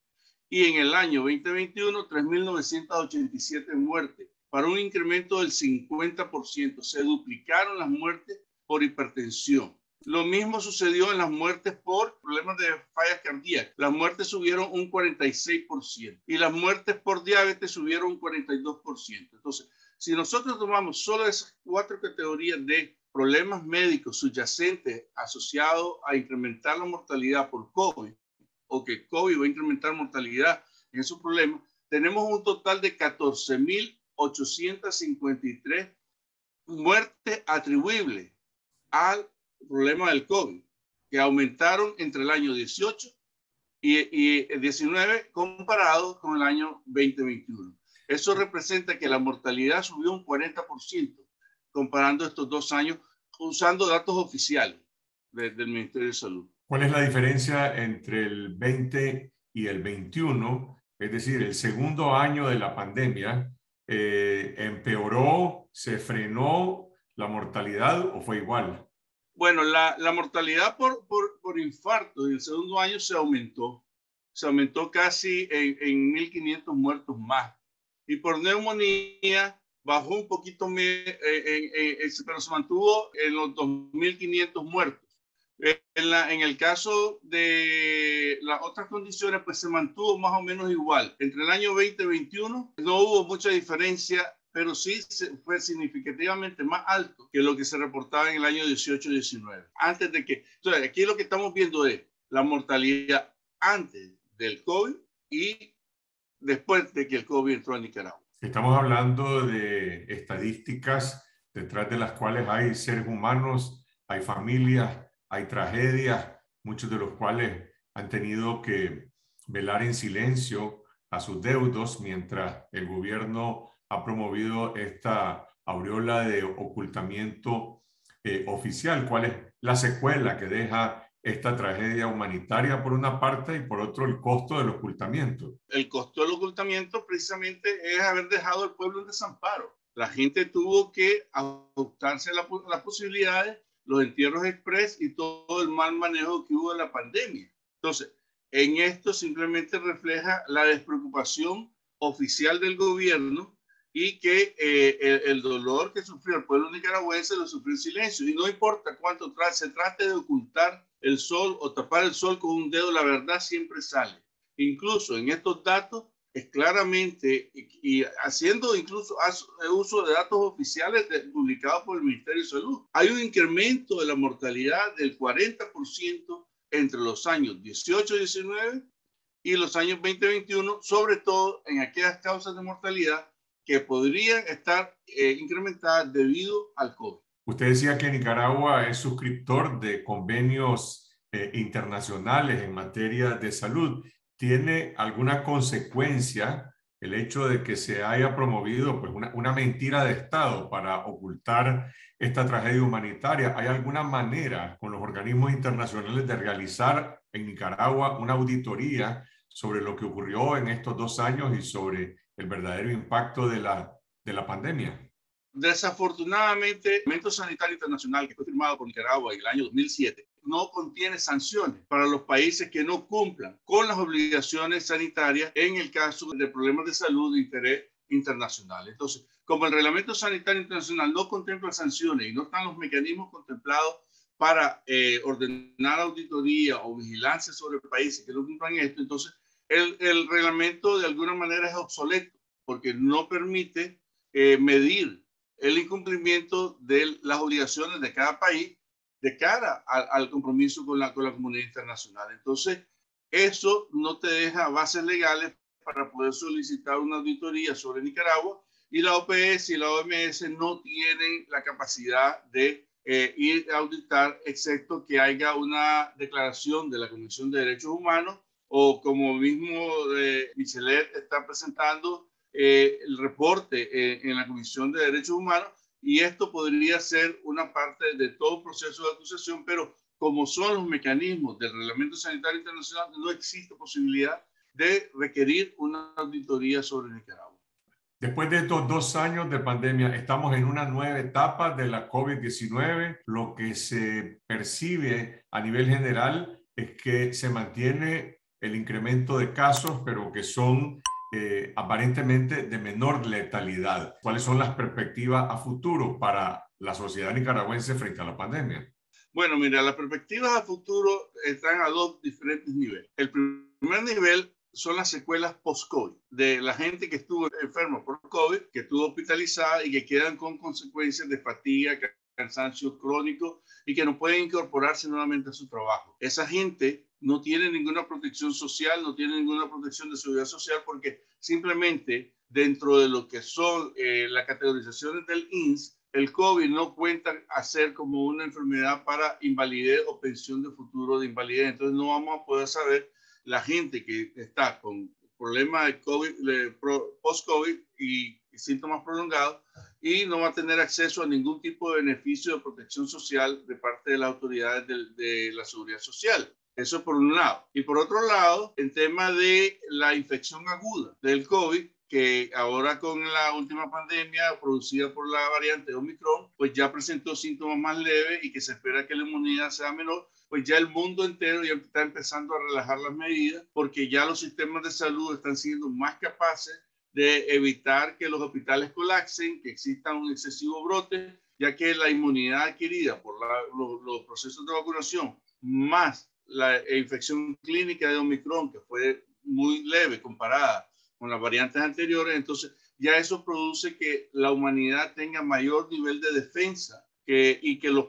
y en el año 2021 3.987 muertes, para un incremento del 50%. Se duplicaron las muertes por hipertensión. Lo mismo sucedió en las muertes por problemas de fallas cardíaca. Las muertes subieron un 46% y las muertes por diabetes subieron un 42%. Entonces, si nosotros tomamos solo esas cuatro categorías de problemas médicos subyacentes asociados a incrementar la mortalidad por COVID o que COVID va a incrementar mortalidad en esos problemas, tenemos un total de 14.853 muertes atribuibles al problema del COVID, que aumentaron entre el año 18 y, y 19 comparado con el año 2021. Eso representa que la mortalidad subió un 40% comparando estos dos años usando datos oficiales del Ministerio de Salud. ¿Cuál es la diferencia entre el 20 y el 21? Es decir, el segundo año de la pandemia eh, empeoró, se frenó la mortalidad o fue igual? Bueno, la, mortalidad por, infarto en el segundo año se aumentó. Se aumentó casi en, 1.500 muertos más. Y por neumonía bajó un poquito, eh, pero se mantuvo en los 2.500 muertos. Eh, en, en, el caso de las otras condiciones, pues se mantuvo más o menos igual. Entre el año 2021 no hubo mucha diferencia pero sí fue significativamente más alto que lo que se reportaba en el año 18-19. Antes de que, entonces aquí lo que estamos viendo es la mortalidad antes del COVID y después de que el COVID entró a Nicaragua. Estamos hablando de estadísticas detrás de las cuales hay seres humanos, hay familias, hay tragedias, muchos de los cuales han tenido que velar en silencio a sus deudos mientras el gobierno ha promovido esta aureola de ocultamiento eh, oficial, cuál es la secuela que deja esta tragedia humanitaria por una parte y por otro el costo del ocultamiento. El costo del ocultamiento precisamente es haber dejado al pueblo en desamparo. La gente tuvo que ajustarse a las posibilidades, los entierros express y todo el mal manejo que hubo de la pandemia. Entonces, en esto simplemente refleja la despreocupación oficial del gobierno y que eh, el, dolor que sufrió el pueblo nicaragüense lo sufrió en silencio. Y no importa cuánto se trate de ocultar el sol o tapar el sol con un dedo, la verdad siempre sale. Incluso en estos datos es claramente, y, haciendo incluso uso de datos oficiales publicados por el Ministerio de Salud, hay un incremento de la mortalidad del 40% entre los años 18 y 19 y los años 2021, sobre todo en aquellas causas de mortalidad que podrían estar eh, incrementadas debido al COVID. Usted decía que Nicaragua es suscriptor de convenios eh, internacionales en materia de salud. ¿Tiene alguna consecuencia el hecho de que se haya promovido pues, una mentira de Estado para ocultar esta tragedia humanitaria? ¿Hay alguna manera con los organismos internacionales de realizar en Nicaragua una auditoría sobre lo que ocurrió en estos dos años y sobre el verdadero impacto de la, de la pandemia. Desafortunadamente, el Reglamento Sanitario Internacional que fue firmado por Nicaragua en el año 2007 no contiene sanciones para los países que no cumplan con las obligaciones sanitarias en el caso de problemas de salud de interés internacional. Entonces, como el Reglamento Sanitario Internacional no contempla sanciones y no están los mecanismos contemplados para eh, ordenar auditoría o vigilancia sobre países que no cumplan esto, entonces el, reglamento de alguna manera es obsoleto porque no permite eh, medir el incumplimiento de las obligaciones de cada país de cara al, compromiso con la, con la comunidad internacional. Entonces, eso no te deja bases legales para poder solicitar una auditoría sobre Nicaragua y la OPS y la OMS no tienen la capacidad de eh, ir a auditar, excepto que haya una declaración de la Comisión de Derechos Humanos o como mismo eh, Michelet está presentando eh, el reporte eh, en la Comisión de Derechos Humanos, y esto podría ser una parte de todo proceso de acusación, pero como son los mecanismos del Reglamento Sanitario Internacional, no existe posibilidad de requerir una auditoría sobre Nicaragua. Después de estos dos años de pandemia, estamos en una nueva etapa de la COVID-19. Lo que se percibe a nivel general es que se mantiene el incremento de casos, pero que son eh, aparentemente de menor letalidad. ¿Cuáles son las perspectivas a futuro para la sociedad nicaragüense frente a la pandemia? Bueno, mira, las perspectivas a futuro están a dos diferentes niveles. El primer nivel son las secuelas post-COVID, de la gente que estuvo enferma por COVID, que estuvo hospitalizada y que quedan con consecuencias de fatiga, cansancio crónico y que no pueden incorporarse nuevamente a su trabajo. Esa gente no tiene ninguna protección social, no tiene ninguna protección de seguridad social, porque simplemente dentro de lo que son eh, las categorizaciones del INS, el COVID no cuenta a ser como una enfermedad para invalidez o pensión de futuro de invalidez. Entonces no vamos a poder saber la gente que está con problemas de COVID, post-COVID y síntomas prolongados y no va a tener acceso a ningún tipo de beneficio de protección social de parte de las autoridades de la seguridad social. Eso por un lado. Y por otro lado, el tema de la infección aguda del COVID, que ahora con la última pandemia producida por la variante Omicron, pues ya presentó síntomas más leves y que se espera que la inmunidad sea menor, pues ya el mundo entero ya está empezando a relajar las medidas porque ya los sistemas de salud están siendo más capaces de evitar que los hospitales colapsen, que exista un excesivo brote, ya que la inmunidad adquirida por los procesos de vacunación más la infección clínica de Omicron, que fue muy leve comparada con las variantes anteriores, entonces ya eso produce que la humanidad tenga mayor nivel de defensa y que los,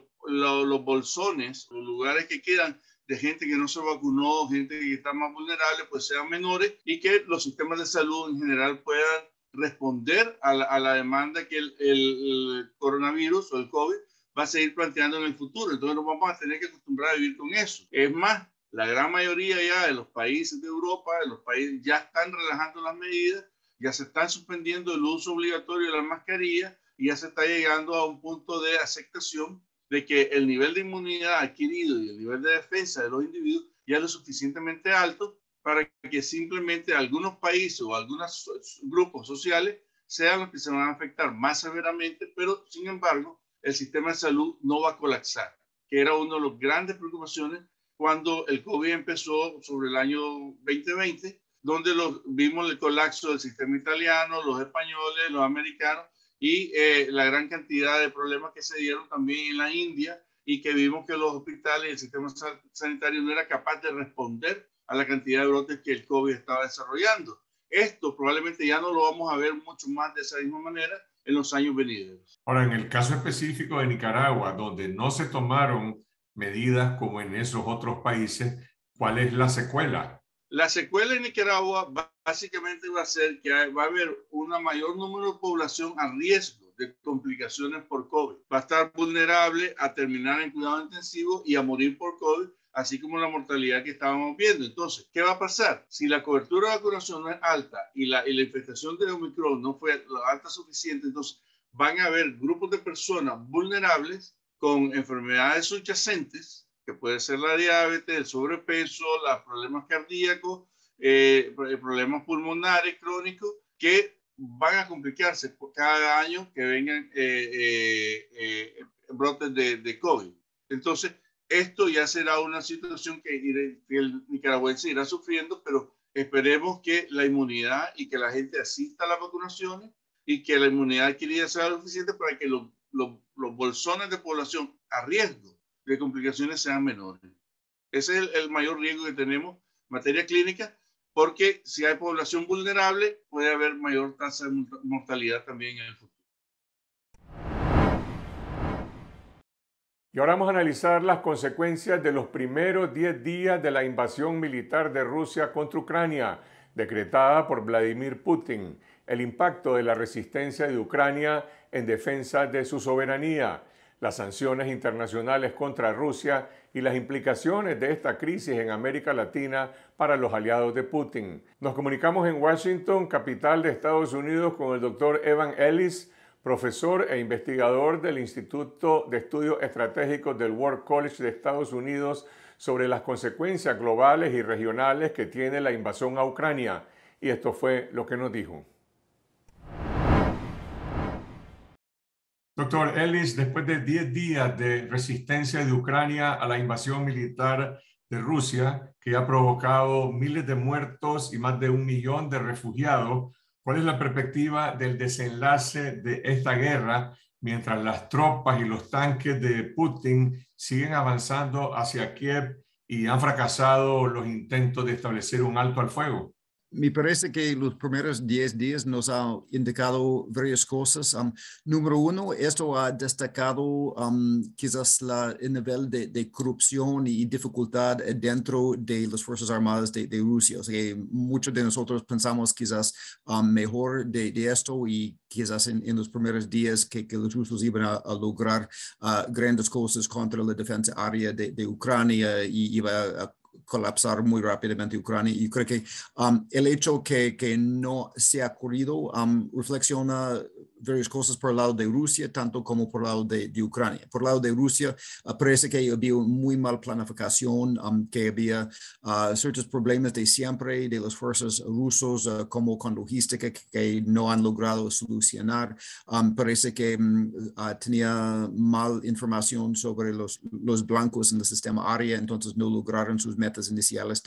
bolsones, los lugares que quedan de gente que no se vacunó, gente que está más vulnerable, pues sean menores y que los sistemas de salud en general puedan responder a la, demanda que el coronavirus o el COVID va a seguir planteando en el futuro. Entonces nos vamos a tener que acostumbrar a vivir con eso. Es más, la gran mayoría ya de los países de Europa, de los países ya están relajando las medidas, ya se están suspendiendo el uso obligatorio de las mascarillas y ya se está llegando a un punto de aceptación de que el nivel de inmunidad adquirido y el nivel de defensa de los individuos ya es lo suficientemente alto para que simplemente algunos países o algunos grupos sociales sean los que se van a afectar más severamente, pero sin embargo el sistema de salud no va a colapsar, que era una de las grandes preocupaciones cuando el COVID empezó sobre el año 2020, donde los, vimos el colapso del sistema italiano, los españoles, los americanos y eh, la gran cantidad de problemas que se dieron también en la India y que vimos que los hospitales y el sistema sanitario no era capaz de responder a la cantidad de brotes que el COVID estaba desarrollando. Esto probablemente ya no lo vamos a ver mucho más de esa misma manera, en los años venideros. Ahora, en el caso específico de Nicaragua, donde no se tomaron medidas como en esos otros países, ¿cuál es la secuela? La secuela en Nicaragua básicamente va a ser que va a haber un mayor número de población a riesgo de complicaciones por COVID. Va a estar vulnerable a terminar en cuidado intensivo y a morir por COVID así como la mortalidad que estábamos viendo. Entonces, ¿qué va a pasar? Si la cobertura de vacunación no es alta y la, la infestación de Omicron no fue alta suficiente, entonces van a haber grupos de personas vulnerables con enfermedades subyacentes, que puede ser la diabetes, el sobrepeso, los problemas cardíacos, eh, eh, problemas pulmonares crónicos, que van a complicarse cada año que vengan eh, brotes de, de COVID. Entonces, esto ya será una situación que, el nicaragüense irá sufriendo, pero esperemos que la inmunidad y que la gente asista a las vacunaciones y que la inmunidad adquirida sea suficiente para que los, bolsones de población a riesgo de complicaciones sean menores. Ese es el, el mayor riesgo que tenemos en materia clínica, porque si hay población vulnerable, puede haber mayor tasa de mortalidad también en el futuro. Y ahora vamos a analizar las consecuencias de los primeros 10 días de la invasión militar de Rusia contra Ucrania, decretada por Vladimir Putin, el impacto de la resistencia de Ucrania en defensa de su soberanía, las sanciones internacionales contra Rusia y las implicaciones de esta crisis en América Latina para los aliados de Putin. Nos comunicamos en Washington, capital de Estados Unidos, con el doctor Evan Ellis, profesor e investigador del Instituto de Estudios Estratégicos del World College de Estados Unidos sobre las consecuencias globales y regionales que tiene la invasión a Ucrania. Y esto fue lo que nos dijo. Doctor Ellis, después de 10 días de resistencia de Ucrania a la invasión militar de Rusia, que ha provocado miles de muertos y más de un millón de refugiados, ¿Cuál es la perspectiva del desenlace de esta guerra mientras las tropas y los tanques de Putin siguen avanzando hacia Kiev y han fracasado los intentos de establecer un alto al fuego? me parece que los primeros 10 días nos han indicado varias cosas. Um, número uno, esto ha destacado um, quizás el nivel de, corrupción y dificultad dentro de las Fuerzas Armadas de, Rusia. O sea, muchos de nosotros pensamos quizás um, mejor de, esto y quizás en, los primeros días que, los rusos iban a, lograr ah, grandes cosas contra la defensa área de, Ucrania y iba a colapsar muy rápidamente Ucrania. Y creo que um, el hecho que, que, no se ha ocurrido um, reflexiona varias cosas por el lado de Rusia, tanto como por el lado de, Ucrania. Por el lado de Rusia, ah, parece que había muy mal planificación, um, que había ah, ciertos problemas de siempre de las fuerzas rusas, ah, como con logística, que, no han logrado solucionar. parece que mm, tenía mal información sobre los, los blancos en el sistema área, entonces no lograron sus metas iniciales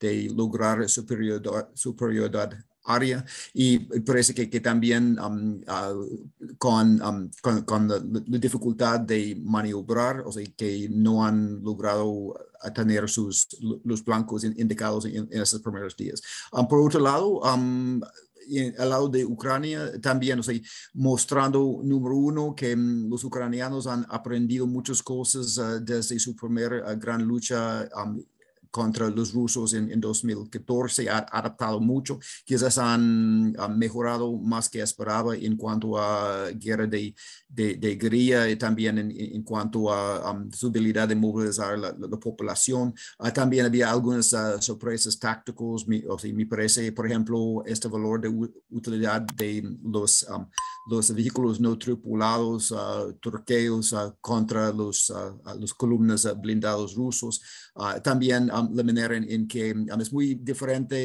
de, lograr superioridad, superioridad área y parece que, que también um, ah, um, con, con, la, dificultad de maniobrar, o sea, que no han logrado tener sus, los blancos indicados en, esos primeros días. Um, por otro lado, al lado de Ucrania también, o sea, mostrando, número uno, que los ucranianos han aprendido muchas cosas ah, desde su primera ah, gran lucha contra los rusos en, 2014, ha adaptado mucho, quizás han, mejorado más que esperaba en cuanto a guerra de, de, guerrilla y también en, en cuanto a su habilidad de movilizar la, población. Ah, también había algunas ah, sorpresas tácticas, o sea, me parece, por ejemplo, este valor de utilidad de los, los vehículos no tripulados, uh, turqueos contra los, los columnas blindados rusos. también um, Luminarian Inc. Um, es muy diferente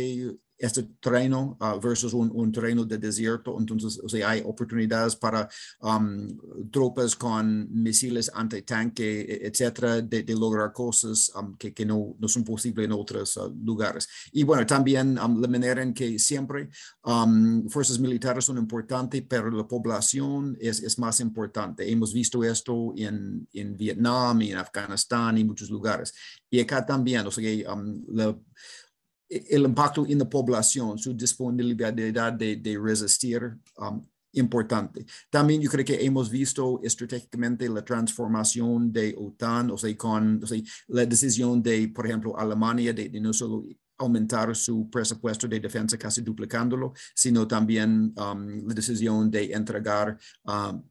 este terreno ah, versus un, terreno de desierto. Entonces, o hay oportunidades para um, tropas con misiles antitanque, e, etcétera, de, de lograr cosas um, que, que no, no, son posibles en otros ah, lugares. Y bueno, también um, la manera en que siempre fuerzas militares son importantes, pero la población es, es más importante. Hemos visto esto en, en Vietnam y en Afganistán y en muchos lugares. Y acá también, o sea, la el impacto en la población, su disponibilidad de, de resistir um, importante. También yo creo que hemos visto estratégicamente la transformación de OTAN, o sea, con la decisión de, por ejemplo, Alemania de, no solo aumentar su presupuesto de defensa casi duplicándolo, sino también um, la decisión de entregar um,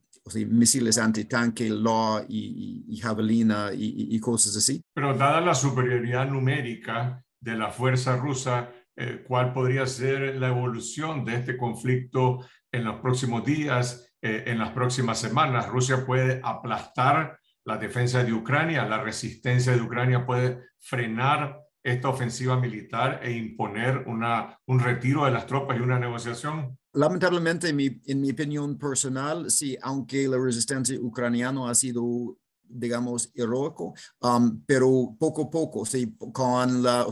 misiles antitanque, LAW y, y, javelina y, y, cosas así. Pero dada la superioridad numérica de la fuerza rusa, eh, cuál podría ser la evolución de este conflicto en los próximos días, eh, en las próximas semanas. Rusia puede aplastar la defensa de Ucrania, la resistencia de Ucrania puede frenar esta ofensiva militar e imponer una, un retiro de las tropas y una negociación? Lamentablemente, en mi, en mi opinión personal, sí, aunque la resistencia ucraniana ha sido digamos, heroico, um, pero poco a poco, o con, la,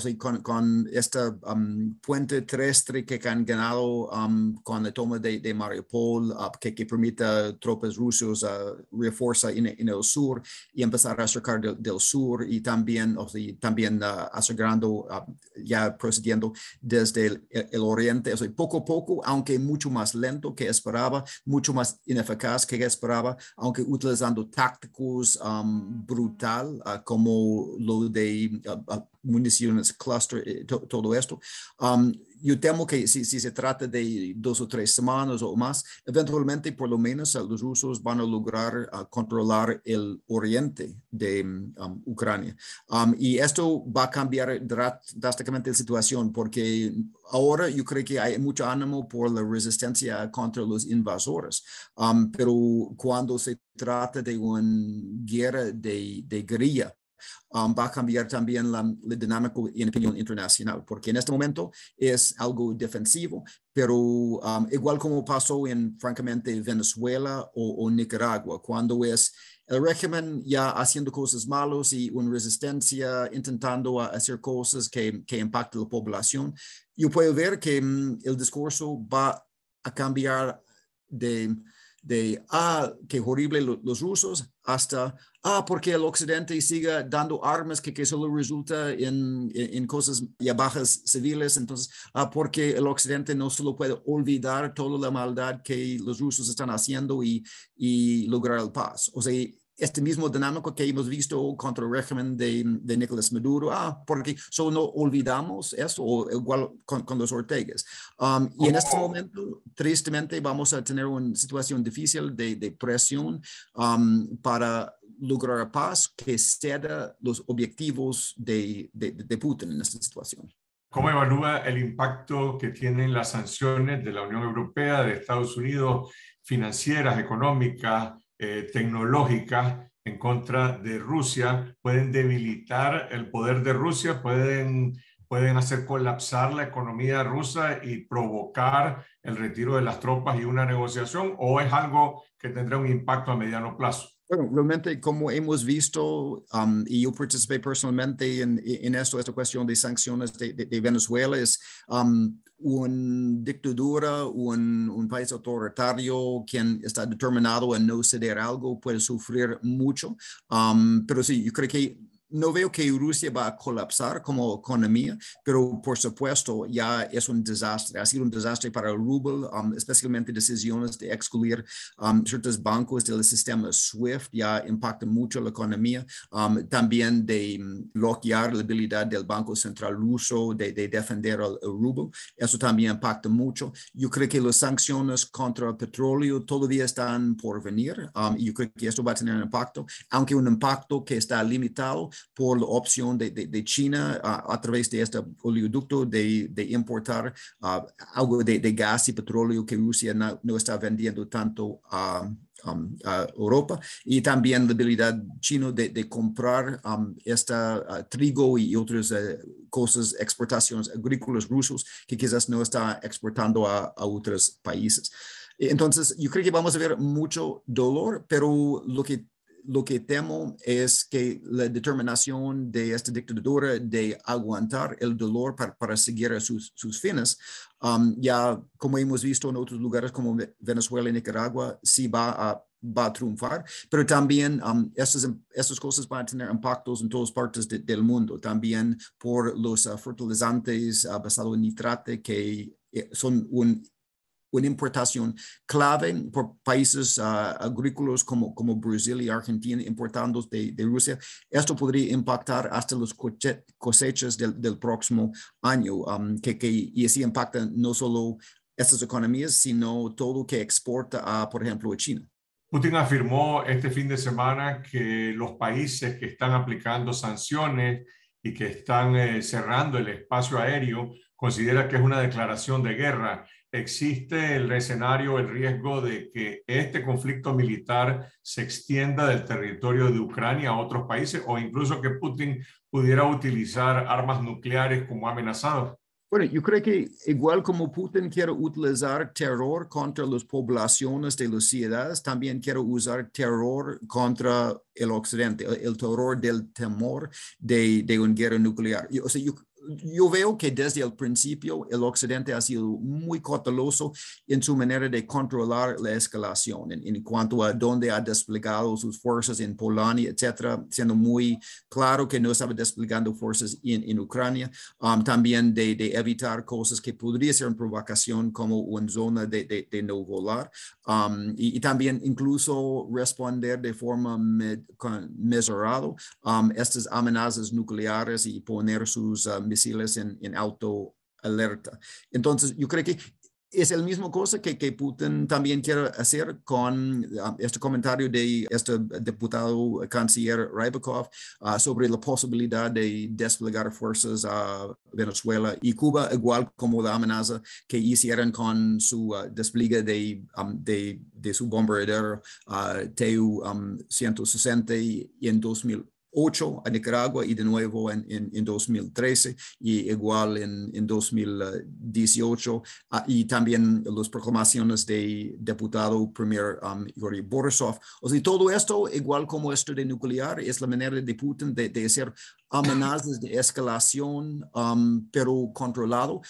con, esta um, puente terrestre que han ganado um, con la toma de, de Mariupol, uh, que, que permite a tropas rusas uh, reforzar en, el sur y empezar a acercar del sur y también, o también uh, asegurando, uh, ya procediendo desde el, oriente, o poco a poco, aunque mucho más lento que esperaba, mucho más ineficaz que esperaba, aunque utilizando tácticos, brutal, ah, como lo de uh, municiones cluster, eh, todo esto. Yo temo que si se, trata de dos o tres semanas o más, eventualmente, por lo menos, los rusos van a lograr ah, controlar el oriente de um, Ucrania. Um, y esto va a cambiar drásticamente la situación, porque ahora yo creo que hay mucho ánimo por la resistencia contra los invasores, um, pero cuando se trata de una guerra de, guerrilla, Um, va a cambiar también la, dinámica en opinión internacional, porque en este momento es algo defensivo, pero um, igual como pasó en, francamente, Venezuela o, Nicaragua, cuando es el régimen ya haciendo cosas malas y una resistencia intentando hacer cosas que, que impacten a la población, yo puedo ver que mm, el discurso va a cambiar de, de ah, qué horrible los rusos, hasta ah, porque el occidente siga dando armas que, solo resulta en, en, cosas ya bajas civiles, entonces, ah, porque el occidente no solo puede olvidar toda la maldad que los rusos están haciendo y, y lograr el paz. O sea, este mismo dinámico que hemos visto contra el régimen de, de Nicolás Maduro, ah, porque solo no olvidamos eso, o igual con, los Ortegas. Um, y en este momento, tristemente, vamos a tener una situación difícil de, de presión um, para lograr paz que sea los objetivos de, de, Putin en esta situación. ¿Cómo evalúa el impacto que tienen las sanciones de la Unión Europea, de Estados Unidos, financieras, económicas, eh, tecnológicas en contra de Rusia? ¿Pueden debilitar el poder de Rusia? ¿Pueden, pueden hacer colapsar la economía rusa y provocar el retiro de las tropas y una negociación? ¿O es algo que tendrá un impacto a mediano plazo? Bueno, realmente como hemos visto, um, y yo participé personalmente en, esto, esta cuestión de sanciones de, Venezuela, es um, una dictadura, un, un, país autoritario, quien está determinado en no ceder algo, puede sufrir mucho. Um, pero sí, yo creo que no veo que Rusia va a colapsar como economía, pero por supuesto ya es un desastre. Ha sido un desastre para el rublo, um, especialmente decisiones de excluir um, ciertos bancos del sistema SWIFT ya impacta mucho la economía. Um, también de bloquear la habilidad del Banco Central ruso de, defender el, ruble, rublo. Eso también impacta mucho. Yo creo que las sanciones contra el petróleo todavía están por venir. yo creo que esto va a tener un impacto, aunque un impacto que está limitado por la opción de, China a, través de este oleoducto de, importar ah, algo de, gas y petróleo que Rusia no, no está vendiendo tanto a, um, Europa y también la habilidad china de, comprar este esta ah, trigo y otras eh, cosas, exportaciones agrícolas rusos que quizás no está exportando a, a otros países. Entonces, yo creo que vamos a ver mucho dolor, pero lo que lo que temo es que la determinación de esta dictadura de aguantar el dolor para, para seguir sus, sus fines, um, ya como hemos visto en otros lugares como Venezuela y Nicaragua, sí va a, a triunfar, pero también um, estas, estas, em, cosas van a tener impactos en todas partes del mundo, también por los ah, fertilizantes ah, basados en nitrate que eh, son un una importación clave por países ah, agrícolas como, como Brasil y Argentina importando de, de, Rusia. Esto podría impactar hasta las cosechas del, del próximo año, um, que, que, y así impacta no solo estas economías, sino todo lo que exporta, a, por ejemplo, a China. Putin afirmó este fin de semana que los países que están aplicando sanciones y que están eh, cerrando el espacio aéreo considera que es una declaración de guerra existe el escenario, el riesgo de que este conflicto militar se extienda del territorio de Ucrania a otros países o incluso que Putin pudiera utilizar armas nucleares como amenazado? Bueno, yo creo que igual como Putin quiere utilizar terror contra las poblaciones de las ciudades, también quiere usar terror contra el occidente, el, terror del temor de, de, una guerra nuclear. O sea, yo, yo veo que desde el principio el Occidente ha sido muy cauteloso en su manera de controlar la escalación en, cuanto a dónde ha desplegado sus fuerzas en Polonia, etcétera, siendo muy claro que no estaba desplegando fuerzas en, en Ucrania. Um, también de, de, evitar cosas que podría ser una provocación como una zona de, de, no volar. Um, y, también incluso responder de forma med, con, um, estas amenazas nucleares y poner sus uh, en, auto alerta. Entonces, yo creo que es el mismo cosa que, Putin también quiere hacer con um, este comentario de este diputado canciller Rybakov uh, sobre la posibilidad de desplegar fuerzas a Venezuela y Cuba, igual como la amenaza que hicieron con su uh, despliegue um, de, de, su bombardero uh, TU-160 um, en 2000 ocho a Nicaragua y de nuevo en, 2013 y igual en, 2018 ah, y también las proclamaciones de diputado premier um, Borisov. O sea, todo esto, igual como esto de nuclear, es la manera de Putin de, hacer amenazas de escalación, um, pero controlado,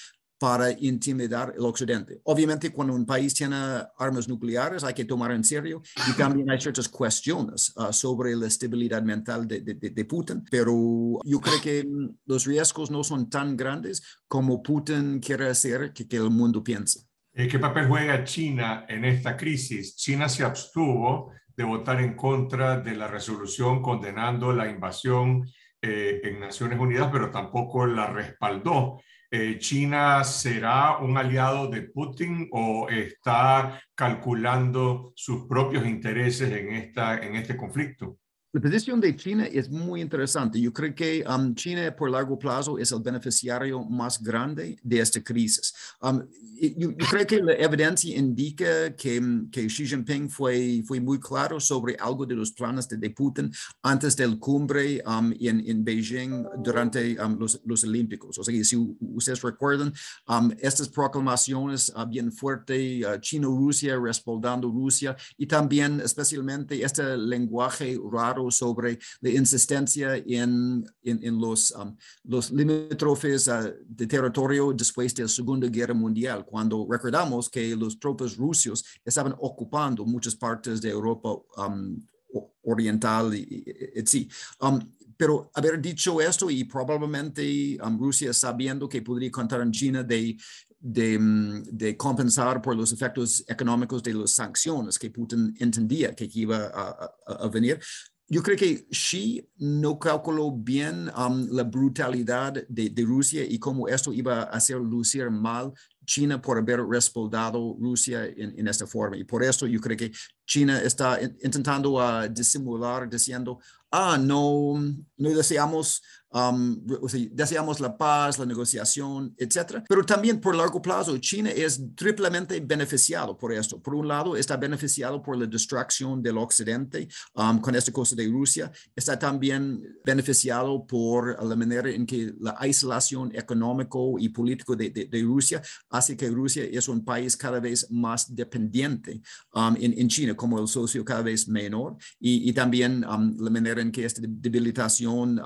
para intimidar el occidente. Obviamente, cuando un país tiene armas nucleares, hay que tomar en serio y también hay ciertas cuestiones ah, sobre la estabilidad mental de, de, Putin, pero yo creo que mm, los riesgos no son tan grandes como Putin quiere hacer que, el mundo piense. Eh, ¿Qué papel juega China en esta crisis? China se abstuvo de votar en contra de la resolución condenando la invasión eh, en Naciones Unidas, pero tampoco la respaldó. Eh, China será un aliado de Putin o está calculando sus propios intereses en este conflicto? La posición de China es muy interesante. Yo creo que um, China por largo plazo es el beneficiario más grande de esta crisis. Um, yo, creo que la evidencia indica que, um, que Xi Jinping fue, fue muy claro sobre algo de los planes de, Putin antes del cumbre en, en, Beijing durante los, los, Olímpicos. O sea, si ustedes recuerdan, estas proclamaciones ah, bien fuerte, ah, China-Rusia respaldando Rusia y también especialmente este lenguaje raro sobre la insistencia en, en, los, um, los limítrofes ah, de territorio después de la Segunda Guerra Mundial, cuando recordamos que los tropas rusos estaban ocupando muchas partes de Europa um, oriental, y, e, um, pero haber dicho esto y probablemente Rusia sabiendo que podría contar en China de, de, de, compensar por los efectos económicos de las sanciones que Putin entendía que iba a venir, yo creo que Xi no calculó bien um, la brutalidad de, Rusia y cómo esto iba a hacer lucir mal China por haber respaldado Rusia en, esta forma. Y por eso yo creo que China está intentando ah, disimular diciendo, ah, no, no deseamos Um, o deseamos la paz, la negociación, etcétera. Pero también por largo plazo, China es triplemente beneficiado por esto. Por un lado, está beneficiado por la distracción del Occidente um, con esta cosa de Rusia. Está también beneficiado por la manera en que la aislación económico y político de, de, Rusia hace que Rusia es un país cada vez más dependiente um, en, en, China como el socio cada vez menor y, y también la manera en que esta debilitación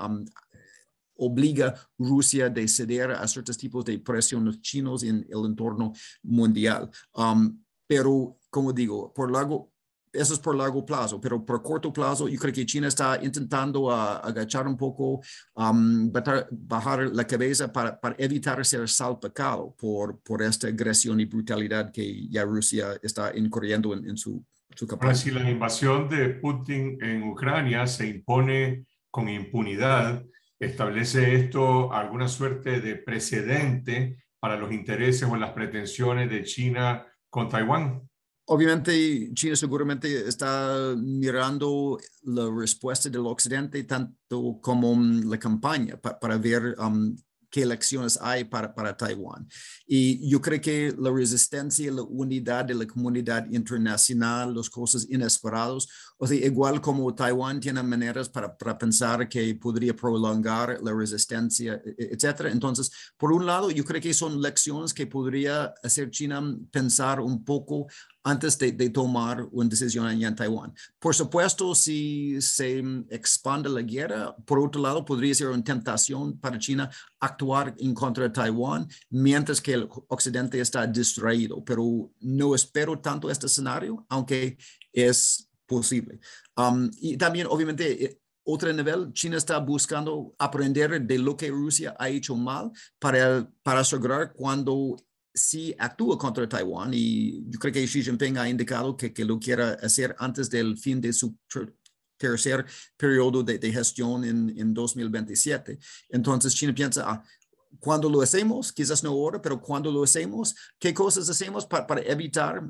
obliga a Rusia de ceder a ciertos tipos de presión presiones chinos en el entorno mundial. Um, pero, como digo, por largo, eso es por largo plazo, pero por corto plazo, yo creo que China está intentando ah, agachar un poco, um, bajar la cabeza para, evitar ser salpicado por, esta agresión y brutalidad que ya Rusia está incurriendo en, su, su capacidad. si la invasión de Putin en Ucrania se impone con impunidad, ¿Establece esto alguna suerte de precedente para los intereses o las pretensiones de China con Taiwán? Obviamente China seguramente está mirando la respuesta del Occidente tanto como la campaña para ver um, qué elecciones hay para, para Taiwán. Y yo creo que la resistencia, la unidad de la comunidad internacional, las cosas inesperadas, o sea, igual como Taiwán tiene maneras para, para pensar que podría prolongar la resistencia, e, e, etcétera. Entonces, por un lado, yo creo que son lecciones que podría hacer China pensar un poco antes de, tomar una decisión en Taiwán. Por supuesto, si se mm, expande la guerra, por otro lado, podría ser una tentación para China actuar en contra de Taiwán, mientras que el Occidente está distraído. Pero no espero tanto este escenario, aunque es posible. Um, y también, obviamente, eh, otro nivel, China está buscando aprender de lo que Rusia ha hecho mal para, para asegurar cuando si actúa contra Taiwán, y yo creo que Xi Jinping ha indicado que, que lo quiera hacer antes del fin de su tercer periodo de, gestión en, en, 2027. Entonces China piensa, ah, cuando lo hacemos, quizás no ahora, pero cuando lo hacemos, ¿qué cosas hacemos para, evitar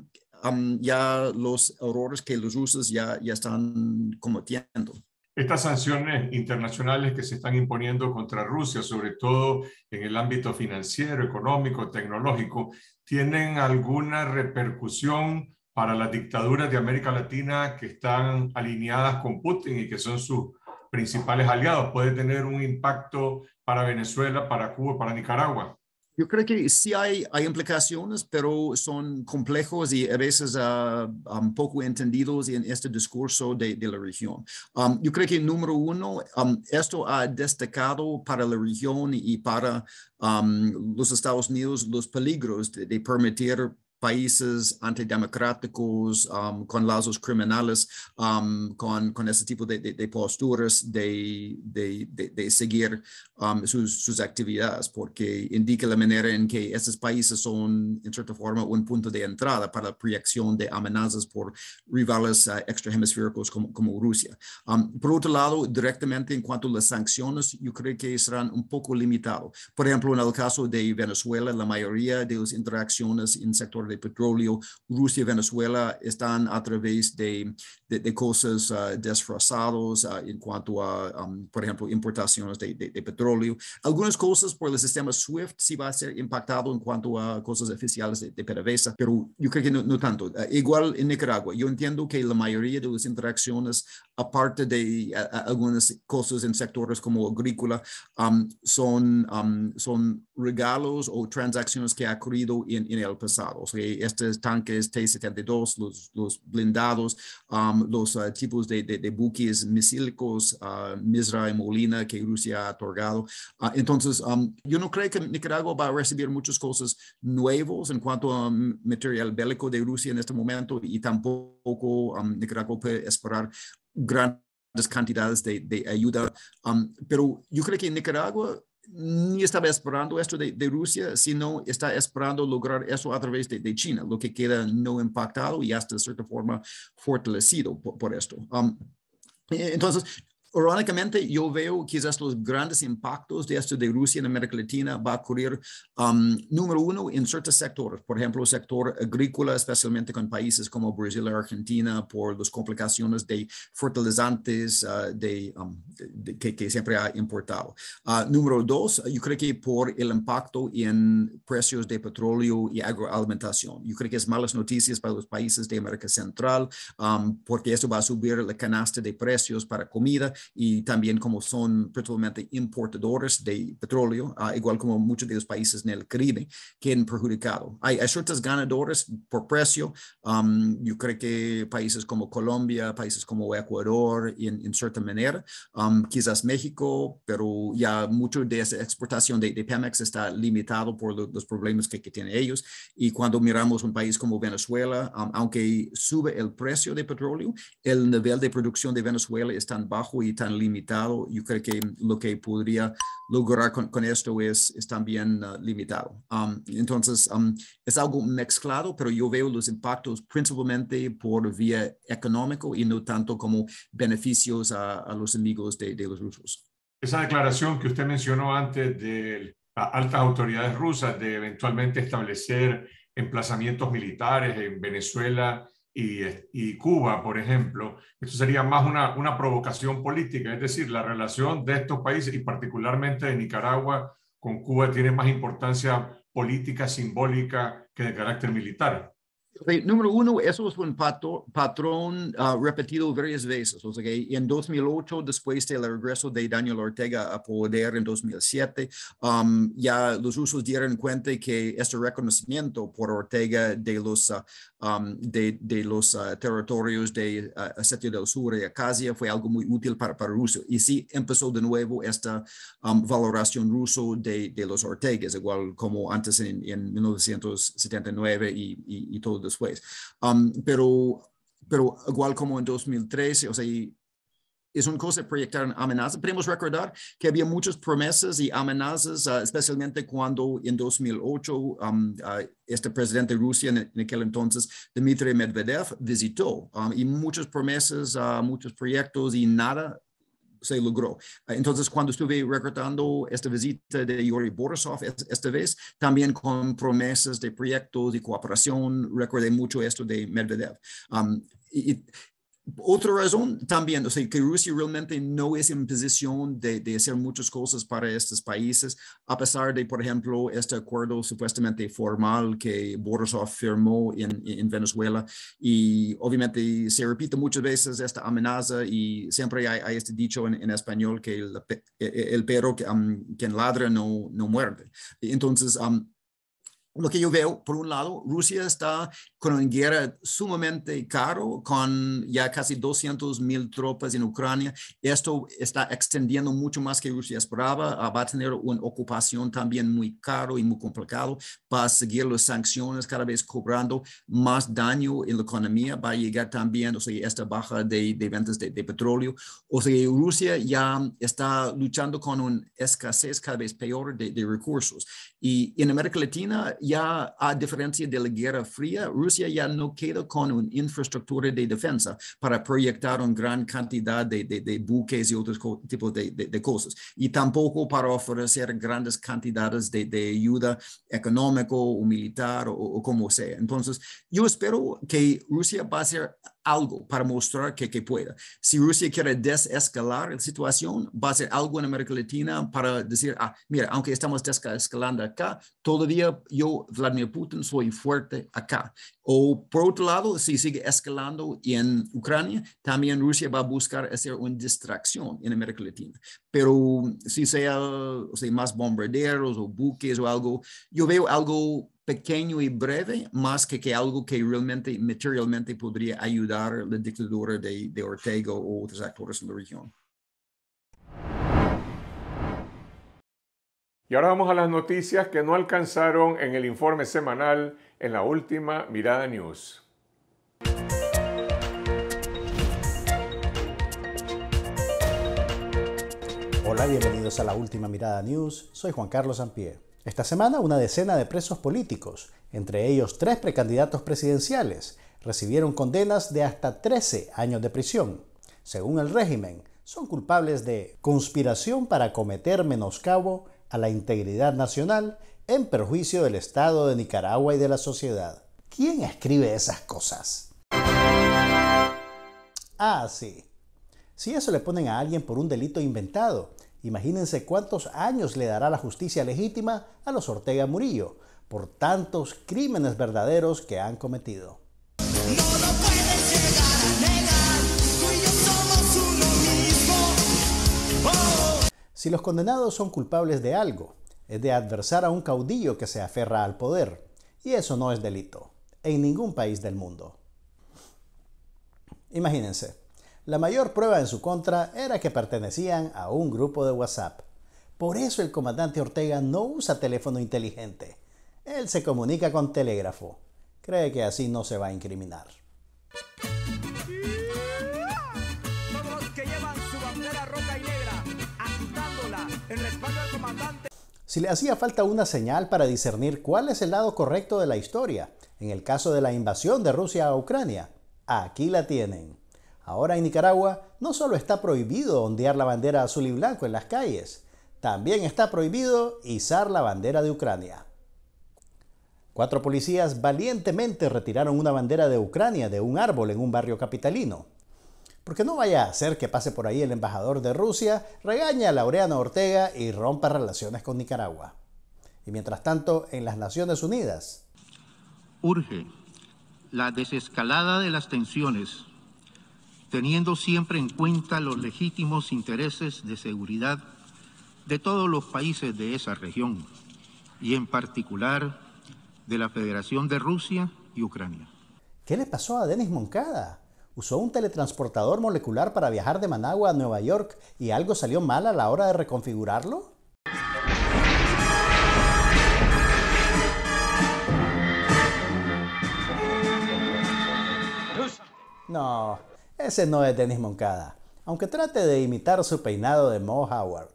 um, ya los errores que los rusos ya, ya están cometiendo? Estas sanciones internacionales que se están imponiendo contra Rusia, sobre todo en el ámbito financiero, económico, tecnológico, ¿tienen alguna repercusión para las dictaduras de América Latina que están alineadas con Putin y que son sus principales aliados? ¿Puede tener un impacto para Venezuela, para Cuba, para Nicaragua? Yo creo que sí hay, implicaciones, pero son complejos y a veces ah, um, poco entendidos en este discurso de, la región. Um, yo creo que número uno, um, esto ha destacado para la región y para los Estados Unidos los peligros de, permitir países antidemocráticos, con lazos criminales, con, con ese tipo de, posturas de, de seguir Um, sus, actividades, porque indica la manera en que esos países son, en cierta forma, un punto de entrada para la proyección de amenazas por rivales eh, extrahemisféricos como, como Rusia. Um, por otro lado, directamente en cuanto a las sanciones, yo creo que serán un poco limitado Por ejemplo, en el caso de Venezuela, la mayoría de las interacciones en el sector de petróleo, Rusia y Venezuela están a través de de, cosas uh, desfrazados ah, en cuanto a, um, por ejemplo, importaciones de, petróleo. Algunas cosas por el sistema SWIFT sí va a ser impactado en cuanto a cosas oficiales de, PDVSA, pero yo creo que no, tanto. Ah, igual en Nicaragua, yo entiendo que la mayoría de las interacciones, aparte de algunas cosas en sectores como agrícola, um, son, um, son regalos o transacciones que ha ocurrido en, el pasado. O sea, estos tanques T-72, los, blindados, los ah, tipos de, buques misílicos, ah, Misra y Molina, que Rusia ha otorgado. Ah, entonces, yo no creo que Nicaragua va a recibir muchas cosas nuevas en cuanto a material bélico de Rusia en este momento y tampoco Nicaragua puede esperar grandes cantidades de, de ayuda. pero yo creo que Nicaragua ni estaba esperando esto de, Rusia, sino está esperando lograr eso a través de, China, lo que queda no impactado y hasta de cierta forma fortalecido por, esto. Um, eh, entonces, irónicamente, yo veo quizás los grandes impactos de esto de Rusia en América Latina va a ocurrir, um, número uno, en ciertos sectores, por ejemplo, el sector agrícola, especialmente con países como Brasil y Argentina, por las complicaciones de fertilizantes uh, de, um, que, siempre ha importado. Uh, número dos, yo creo que por el impacto en precios de petróleo y agroalimentación. Yo creo que es malas noticias para los países de América Central, um, porque esto va a subir la canasta de precios para comida y también como son principalmente importadores de petróleo, ah, igual como muchos de los países en el Caribe, que han perjudicado. Hay, hay ciertos ganadores por precio. Um, yo creo que países como Colombia, países como Ecuador, en, cierta manera, um, quizás México, pero ya mucho de esa exportación de, de Pemex está limitado por los problemas que, que, tienen ellos. Y cuando miramos un país como Venezuela, um, aunque sube el precio de petróleo, el nivel de producción de Venezuela es tan bajo tan limitado, yo creo que lo que podría lograr con, esto es, también uh, limitado. Um, entonces, um, es algo mezclado, pero yo veo los impactos principalmente por vía económico y no tanto como beneficios a, los amigos de, de los rusos. Esa declaración que usted mencionó antes de altas autoridades rusas de eventualmente establecer emplazamientos militares en Venezuela y, Cuba, por ejemplo, esto sería más una provocación política, es decir, la relación de estos países y particularmente de Nicaragua con Cuba tiene más importancia política, simbólica, que de carácter militar número uno, eso es un patrón ah, repetido varias veces. O sea, que en 2008, después del regreso de Daniel Ortega a poder en 2007, um, ya los rusos dieron cuenta que este reconocimiento por Ortega de los, ah, um, de, los ah, territorios de sitio del Sur y Acacia fue algo muy útil para, Rusia. Y sí, empezó de nuevo esta um, valoración ruso de, los Ortegas, igual como antes en, 1979 y, y, y todo después. Um, pero, pero igual como en 2013, o sea, es una cosa proyectar amenazas. Podemos recordar que había muchas promesas y amenazas, ah, especialmente cuando en 2008 um, ah, este presidente de Rusia, en, aquel entonces, Dmitry Medvedev, visitó. Um, y muchas promesas, ah, muchos proyectos y nada se logró. Entonces, cuando estuve recordando esta visita de Yuri Borisov esta vez, también con promesas de proyectos y cooperación, recordé mucho esto de Medvedev. Um, otra razón también, o sea, que Rusia realmente no es en posición de, de, hacer muchas cosas para estos países, a pesar de, por ejemplo, este acuerdo supuestamente formal que Borisov firmó en, en Venezuela. Y obviamente se repite muchas veces esta amenaza y siempre hay, este dicho en, en, español que el, perro que um, ladra no, no muerde. Entonces, um, lo que yo veo, por un lado, Rusia está con una guerra sumamente caro, con ya casi 200 mil tropas en Ucrania. Esto está extendiendo mucho más que Rusia esperaba. Ah, va a tener una ocupación también muy caro y muy complicado. para seguir las sanciones cada vez cobrando más daño en la economía. Va a llegar también, o sea, esta baja de, de ventas de, petróleo. O sea, Rusia ya está luchando con una escasez cada vez peor de, de recursos. Y en América Latina, ya a diferencia de la Guerra Fría, Rusia Rusia ya no queda con una infraestructura de defensa para proyectar una gran cantidad de, buques y otros tipos de, cosas, y tampoco para ofrecer grandes cantidades de, ayuda económica o militar o, o como sea. Entonces, yo espero que Rusia va a ser algo para mostrar que, que pueda. Si Rusia quiere desescalar la situación, va a ser algo en América Latina para decir, ah, mira, aunque estamos desescalando acá, todavía yo, Vladimir Putin, soy fuerte acá. O por otro lado, si sigue escalando en Ucrania, también Rusia va a buscar hacer una distracción en América Latina. Pero si sea, o sea más bombarderos o buques o algo, yo veo algo pequeño y breve, más que, que algo que realmente, materialmente podría ayudar la dictadura de, de Ortega o otros actores en la región. Y ahora vamos a las noticias que no alcanzaron en el informe semanal en la última Mirada News. Hola, bienvenidos a la última Mirada News. Soy Juan Carlos Sampier. Esta semana una decena de presos políticos, entre ellos tres precandidatos presidenciales, recibieron condenas de hasta 13 años de prisión. Según el régimen, son culpables de conspiración para cometer menoscabo a la integridad nacional en perjuicio del Estado de Nicaragua y de la sociedad. ¿Quién escribe esas cosas? Ah, sí. Si eso le ponen a alguien por un delito inventado, Imagínense cuántos años le dará la justicia legítima a los Ortega Murillo por tantos crímenes verdaderos que han cometido. Si los condenados son culpables de algo, es de adversar a un caudillo que se aferra al poder, y eso no es delito, en ningún país del mundo. Imagínense, la mayor prueba en su contra era que pertenecían a un grupo de WhatsApp. Por eso el comandante Ortega no usa teléfono inteligente. Él se comunica con telégrafo. Cree que así no se va a incriminar. Si le hacía falta una señal para discernir cuál es el lado correcto de la historia, en el caso de la invasión de Rusia a Ucrania, aquí la tienen. Ahora en Nicaragua no solo está prohibido ondear la bandera azul y blanco en las calles, también está prohibido izar la bandera de Ucrania. Cuatro policías valientemente retiraron una bandera de Ucrania de un árbol en un barrio capitalino. Porque no vaya a ser que pase por ahí el embajador de Rusia, regaña a Laureano Ortega y rompa relaciones con Nicaragua. Y mientras tanto, en las Naciones Unidas. Urge la desescalada de las tensiones teniendo siempre en cuenta los legítimos intereses de seguridad de todos los países de esa región y en particular de la Federación de Rusia y Ucrania. ¿Qué le pasó a Denis Moncada? Usó un teletransportador molecular para viajar de Managua a Nueva York y algo salió mal a la hora de reconfigurarlo. No, ese no es Denis Moncada, aunque trate de imitar su peinado de Mo Howard.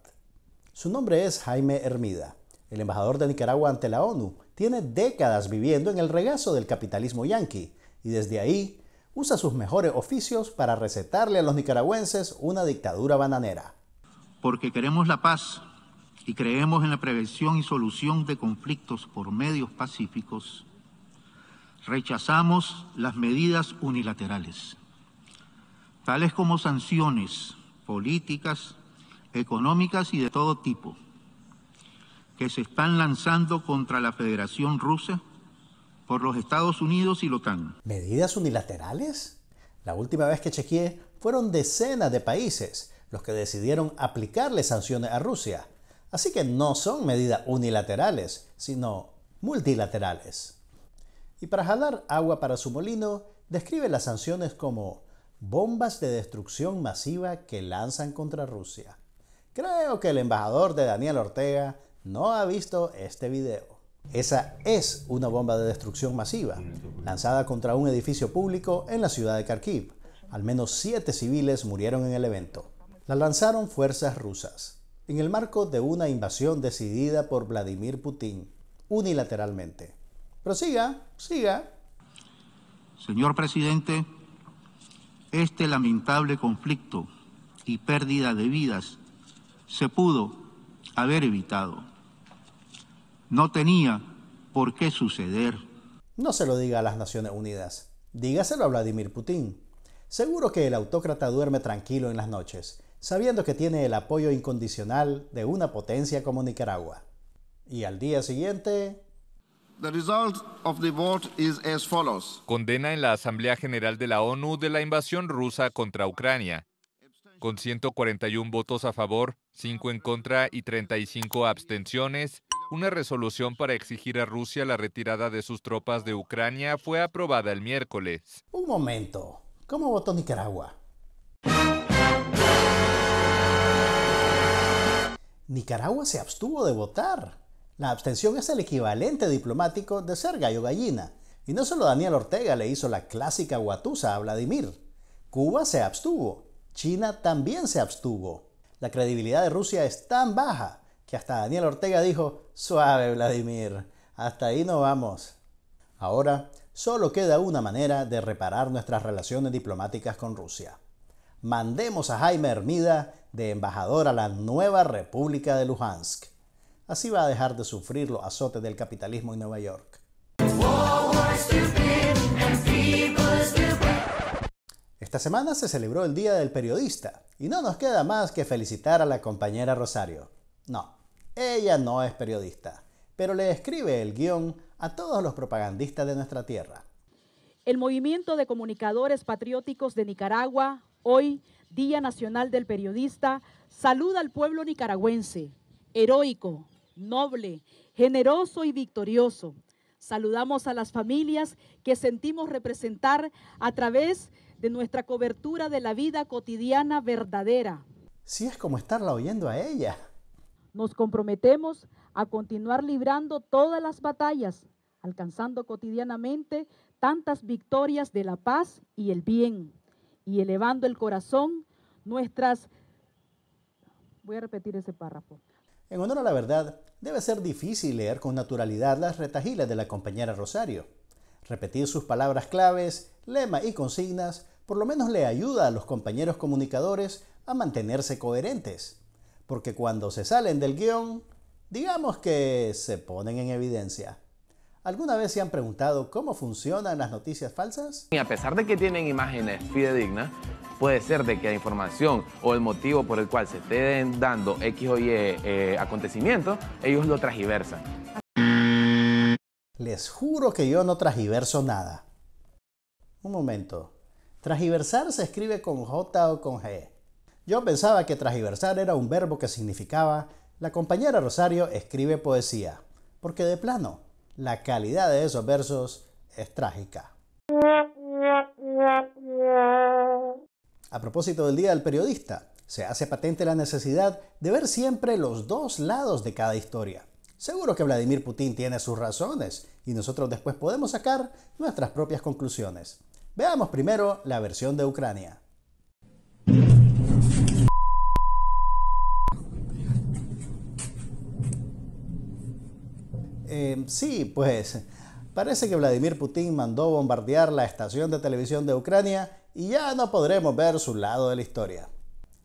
Su nombre es Jaime Hermida. El embajador de Nicaragua ante la ONU tiene décadas viviendo en el regazo del capitalismo yanqui y desde ahí usa sus mejores oficios para recetarle a los nicaragüenses una dictadura bananera. Porque queremos la paz y creemos en la prevención y solución de conflictos por medios pacíficos, rechazamos las medidas unilaterales tales como sanciones políticas, económicas y de todo tipo, que se están lanzando contra la Federación Rusa por los Estados Unidos y la OTAN. ¿Medidas unilaterales? La última vez que chequeé fueron decenas de países los que decidieron aplicarle sanciones a Rusia. Así que no son medidas unilaterales, sino multilaterales. Y para jalar agua para su molino, describe las sanciones como bombas de destrucción masiva que lanzan contra Rusia. Creo que el embajador de Daniel Ortega no ha visto este video. Esa es una bomba de destrucción masiva, lanzada contra un edificio público en la ciudad de Kharkiv. Al menos siete civiles murieron en el evento. La lanzaron fuerzas rusas, en el marco de una invasión decidida por Vladimir Putin, unilateralmente. Prosiga, siga. Señor presidente, este lamentable conflicto y pérdida de vidas se pudo haber evitado. No tenía por qué suceder. No se lo diga a las Naciones Unidas, dígaselo a Vladimir Putin. Seguro que el autócrata duerme tranquilo en las noches, sabiendo que tiene el apoyo incondicional de una potencia como Nicaragua. Y al día siguiente, result of the Condena en la Asamblea General de la ONU de la invasión rusa contra Ucrania, con 141 votos a favor, 5 en contra y 35 abstenciones. Una resolución para exigir a Rusia la retirada de sus tropas de Ucrania fue aprobada el miércoles. Un momento, ¿cómo votó Nicaragua? Nicaragua se abstuvo de votar. La abstención es el equivalente diplomático de ser gallo gallina. Y no solo Daniel Ortega le hizo la clásica guatusa a Vladimir. Cuba se abstuvo. China también se abstuvo. La credibilidad de Rusia es tan baja que hasta Daniel Ortega dijo, suave Vladimir, hasta ahí no vamos. Ahora, solo queda una manera de reparar nuestras relaciones diplomáticas con Rusia. Mandemos a Jaime Hermida de embajador a la nueva República de Luhansk. Así va a dejar de sufrir los azotes del capitalismo en Nueva York. Esta semana se celebró el Día del Periodista y no nos queda más que felicitar a la compañera Rosario. No, ella no es periodista, pero le escribe el guión a todos los propagandistas de nuestra tierra. El movimiento de comunicadores patrióticos de Nicaragua, hoy Día Nacional del Periodista, saluda al pueblo nicaragüense, heroico, noble, generoso y victorioso. Saludamos a las familias que sentimos representar a través de nuestra cobertura de la vida cotidiana verdadera. sí es como estarla oyendo a ella. Nos comprometemos a continuar librando todas las batallas, alcanzando cotidianamente tantas victorias de la paz y el bien, y elevando el corazón nuestras... Voy a repetir ese párrafo en honor a la verdad, debe ser difícil leer con naturalidad las retajilas de la compañera Rosario. Repetir sus palabras claves, lema y consignas por lo menos le ayuda a los compañeros comunicadores a mantenerse coherentes, porque cuando se salen del guión, digamos que se ponen en evidencia. ¿Alguna vez se han preguntado cómo funcionan las noticias falsas? Y a pesar de que tienen imágenes fidedignas, puede ser de que la información o el motivo por el cual se estén dando X o Y eh, acontecimientos, ellos lo transgiversan. Les juro que yo no transgiverso nada. Un momento. ¿Tragiversar se escribe con J o con G. Yo pensaba que transversar era un verbo que significaba la compañera Rosario escribe poesía, porque de plano, la calidad de esos versos es trágica. A propósito del Día del Periodista, se hace patente la necesidad de ver siempre los dos lados de cada historia. Seguro que Vladimir Putin tiene sus razones y nosotros después podemos sacar nuestras propias conclusiones. Veamos primero la versión de Ucrania. Eh, sí, pues parece que Vladimir Putin mandó bombardear la estación de televisión de Ucrania y ya no podremos ver su lado de la historia.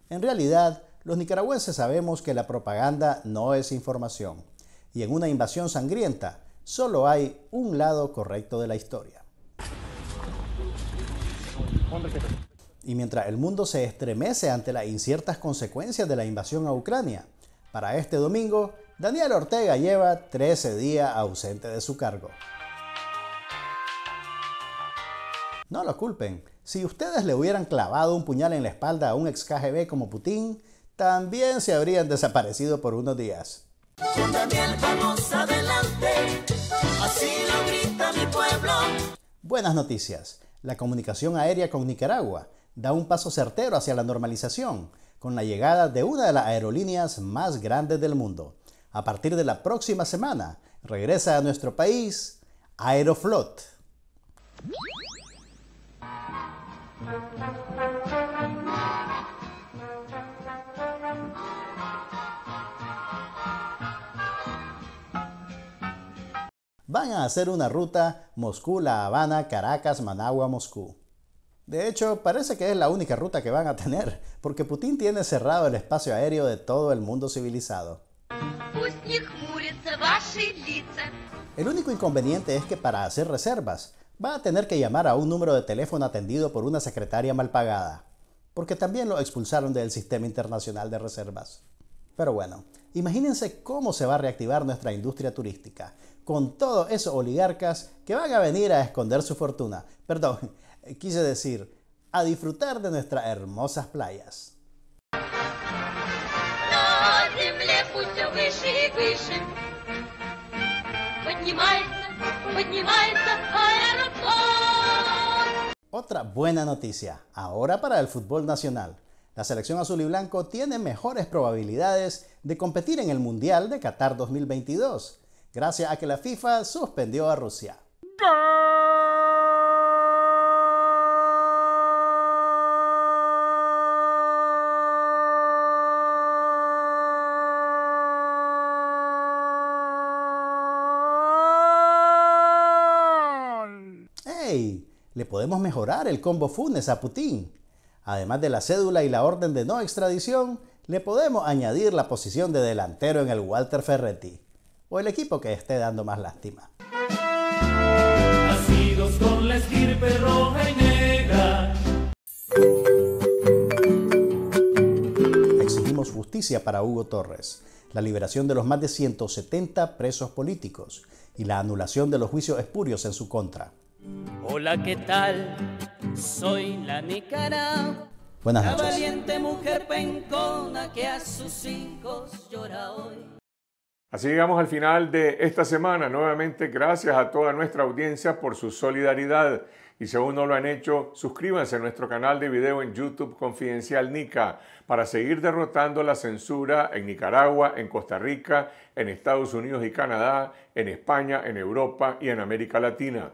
En realidad, los nicaragüenses sabemos que la propaganda no es información, y en una invasión sangrienta solo hay un lado correcto de la historia. Y mientras el mundo se estremece ante las inciertas consecuencias de la invasión a Ucrania, para este domingo, Daniel Ortega lleva 13 días ausente de su cargo. No lo culpen, si ustedes le hubieran clavado un puñal en la espalda a un ex KGB como Putin, también se habrían desaparecido por unos días. Buenas noticias. La comunicación aérea con Nicaragua da un paso certero hacia la normalización con la llegada de una de las aerolíneas más grandes del mundo. A partir de la próxima semana, regresa a nuestro país Aeroflot. Van a hacer una ruta Moscú-La Habana, Caracas, Managua, Moscú. De hecho, parece que es la única ruta que van a tener, porque Putin tiene cerrado el espacio aéreo de todo el mundo civilizado. El único inconveniente es que para hacer reservas, va a tener que llamar a un número de teléfono atendido por una secretaria mal pagada, porque también lo expulsaron del sistema internacional de reservas. Pero bueno, imagínense cómo se va a reactivar nuestra industria turística, con todos esos oligarcas que van a venir a esconder su fortuna, perdón, quise decir, a disfrutar de nuestras hermosas playas. Otra buena noticia, ahora para el fútbol nacional. La selección azul y blanco tiene mejores probabilidades de competir en el Mundial de Qatar 2022, gracias a que la FIFA suspendió a Rusia. ¡Hey! le podemos mejorar el combo Funes a Putin. Además de la cédula y la orden de no extradición, le podemos añadir la posición de delantero en el Walter Ferretti o el equipo que esté dando más lástima. Exigimos justicia para Hugo Torres, la liberación de los más de 170 presos políticos y la anulación de los juicios espurios en su contra. Hola, ¿qué tal? Soy la Nicaragua. Buenas noches. La valiente mujer pencona que a sus hijos llora hoy. Así llegamos al final de esta semana. Nuevamente, gracias a toda nuestra audiencia por su solidaridad. Y si aún no lo han hecho, suscríbanse a nuestro canal de video en YouTube Confidencial Nica para seguir derrotando la censura en Nicaragua, en Costa Rica, en Estados Unidos y Canadá, en España, en Europa y en América Latina.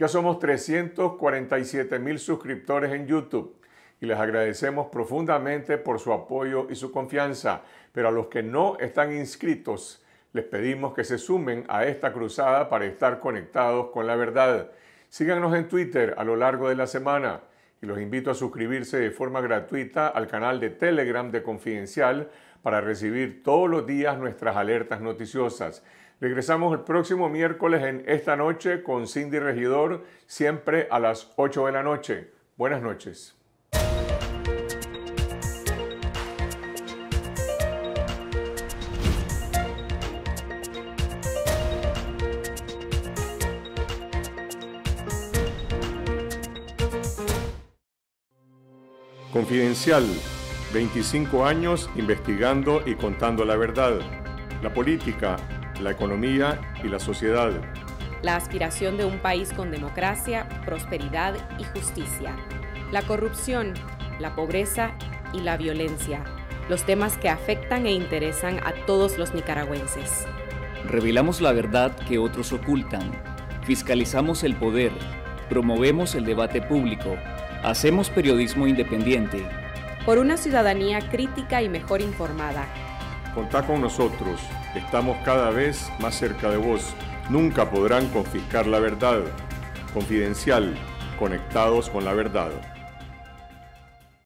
Ya somos 347 mil suscriptores en YouTube y les agradecemos profundamente por su apoyo y su confianza. Pero a los que no están inscritos, les pedimos que se sumen a esta cruzada para estar conectados con la verdad. Síganos en Twitter a lo largo de la semana y los invito a suscribirse de forma gratuita al canal de Telegram de Confidencial para recibir todos los días nuestras alertas noticiosas. Regresamos el próximo miércoles en esta noche con Cindy Regidor, siempre a las 8 de la noche. Buenas noches. Confidencial, 25 años investigando y contando la verdad, la política la economía y la sociedad. La aspiración de un país con democracia, prosperidad y justicia. La corrupción, la pobreza y la violencia. Los temas que afectan e interesan a todos los nicaragüenses. Revelamos la verdad que otros ocultan. Fiscalizamos el poder. Promovemos el debate público. Hacemos periodismo independiente. Por una ciudadanía crítica y mejor informada. Contá con nosotros. Estamos cada vez más cerca de vos. Nunca podrán confiscar la verdad. Confidencial, conectados con la verdad.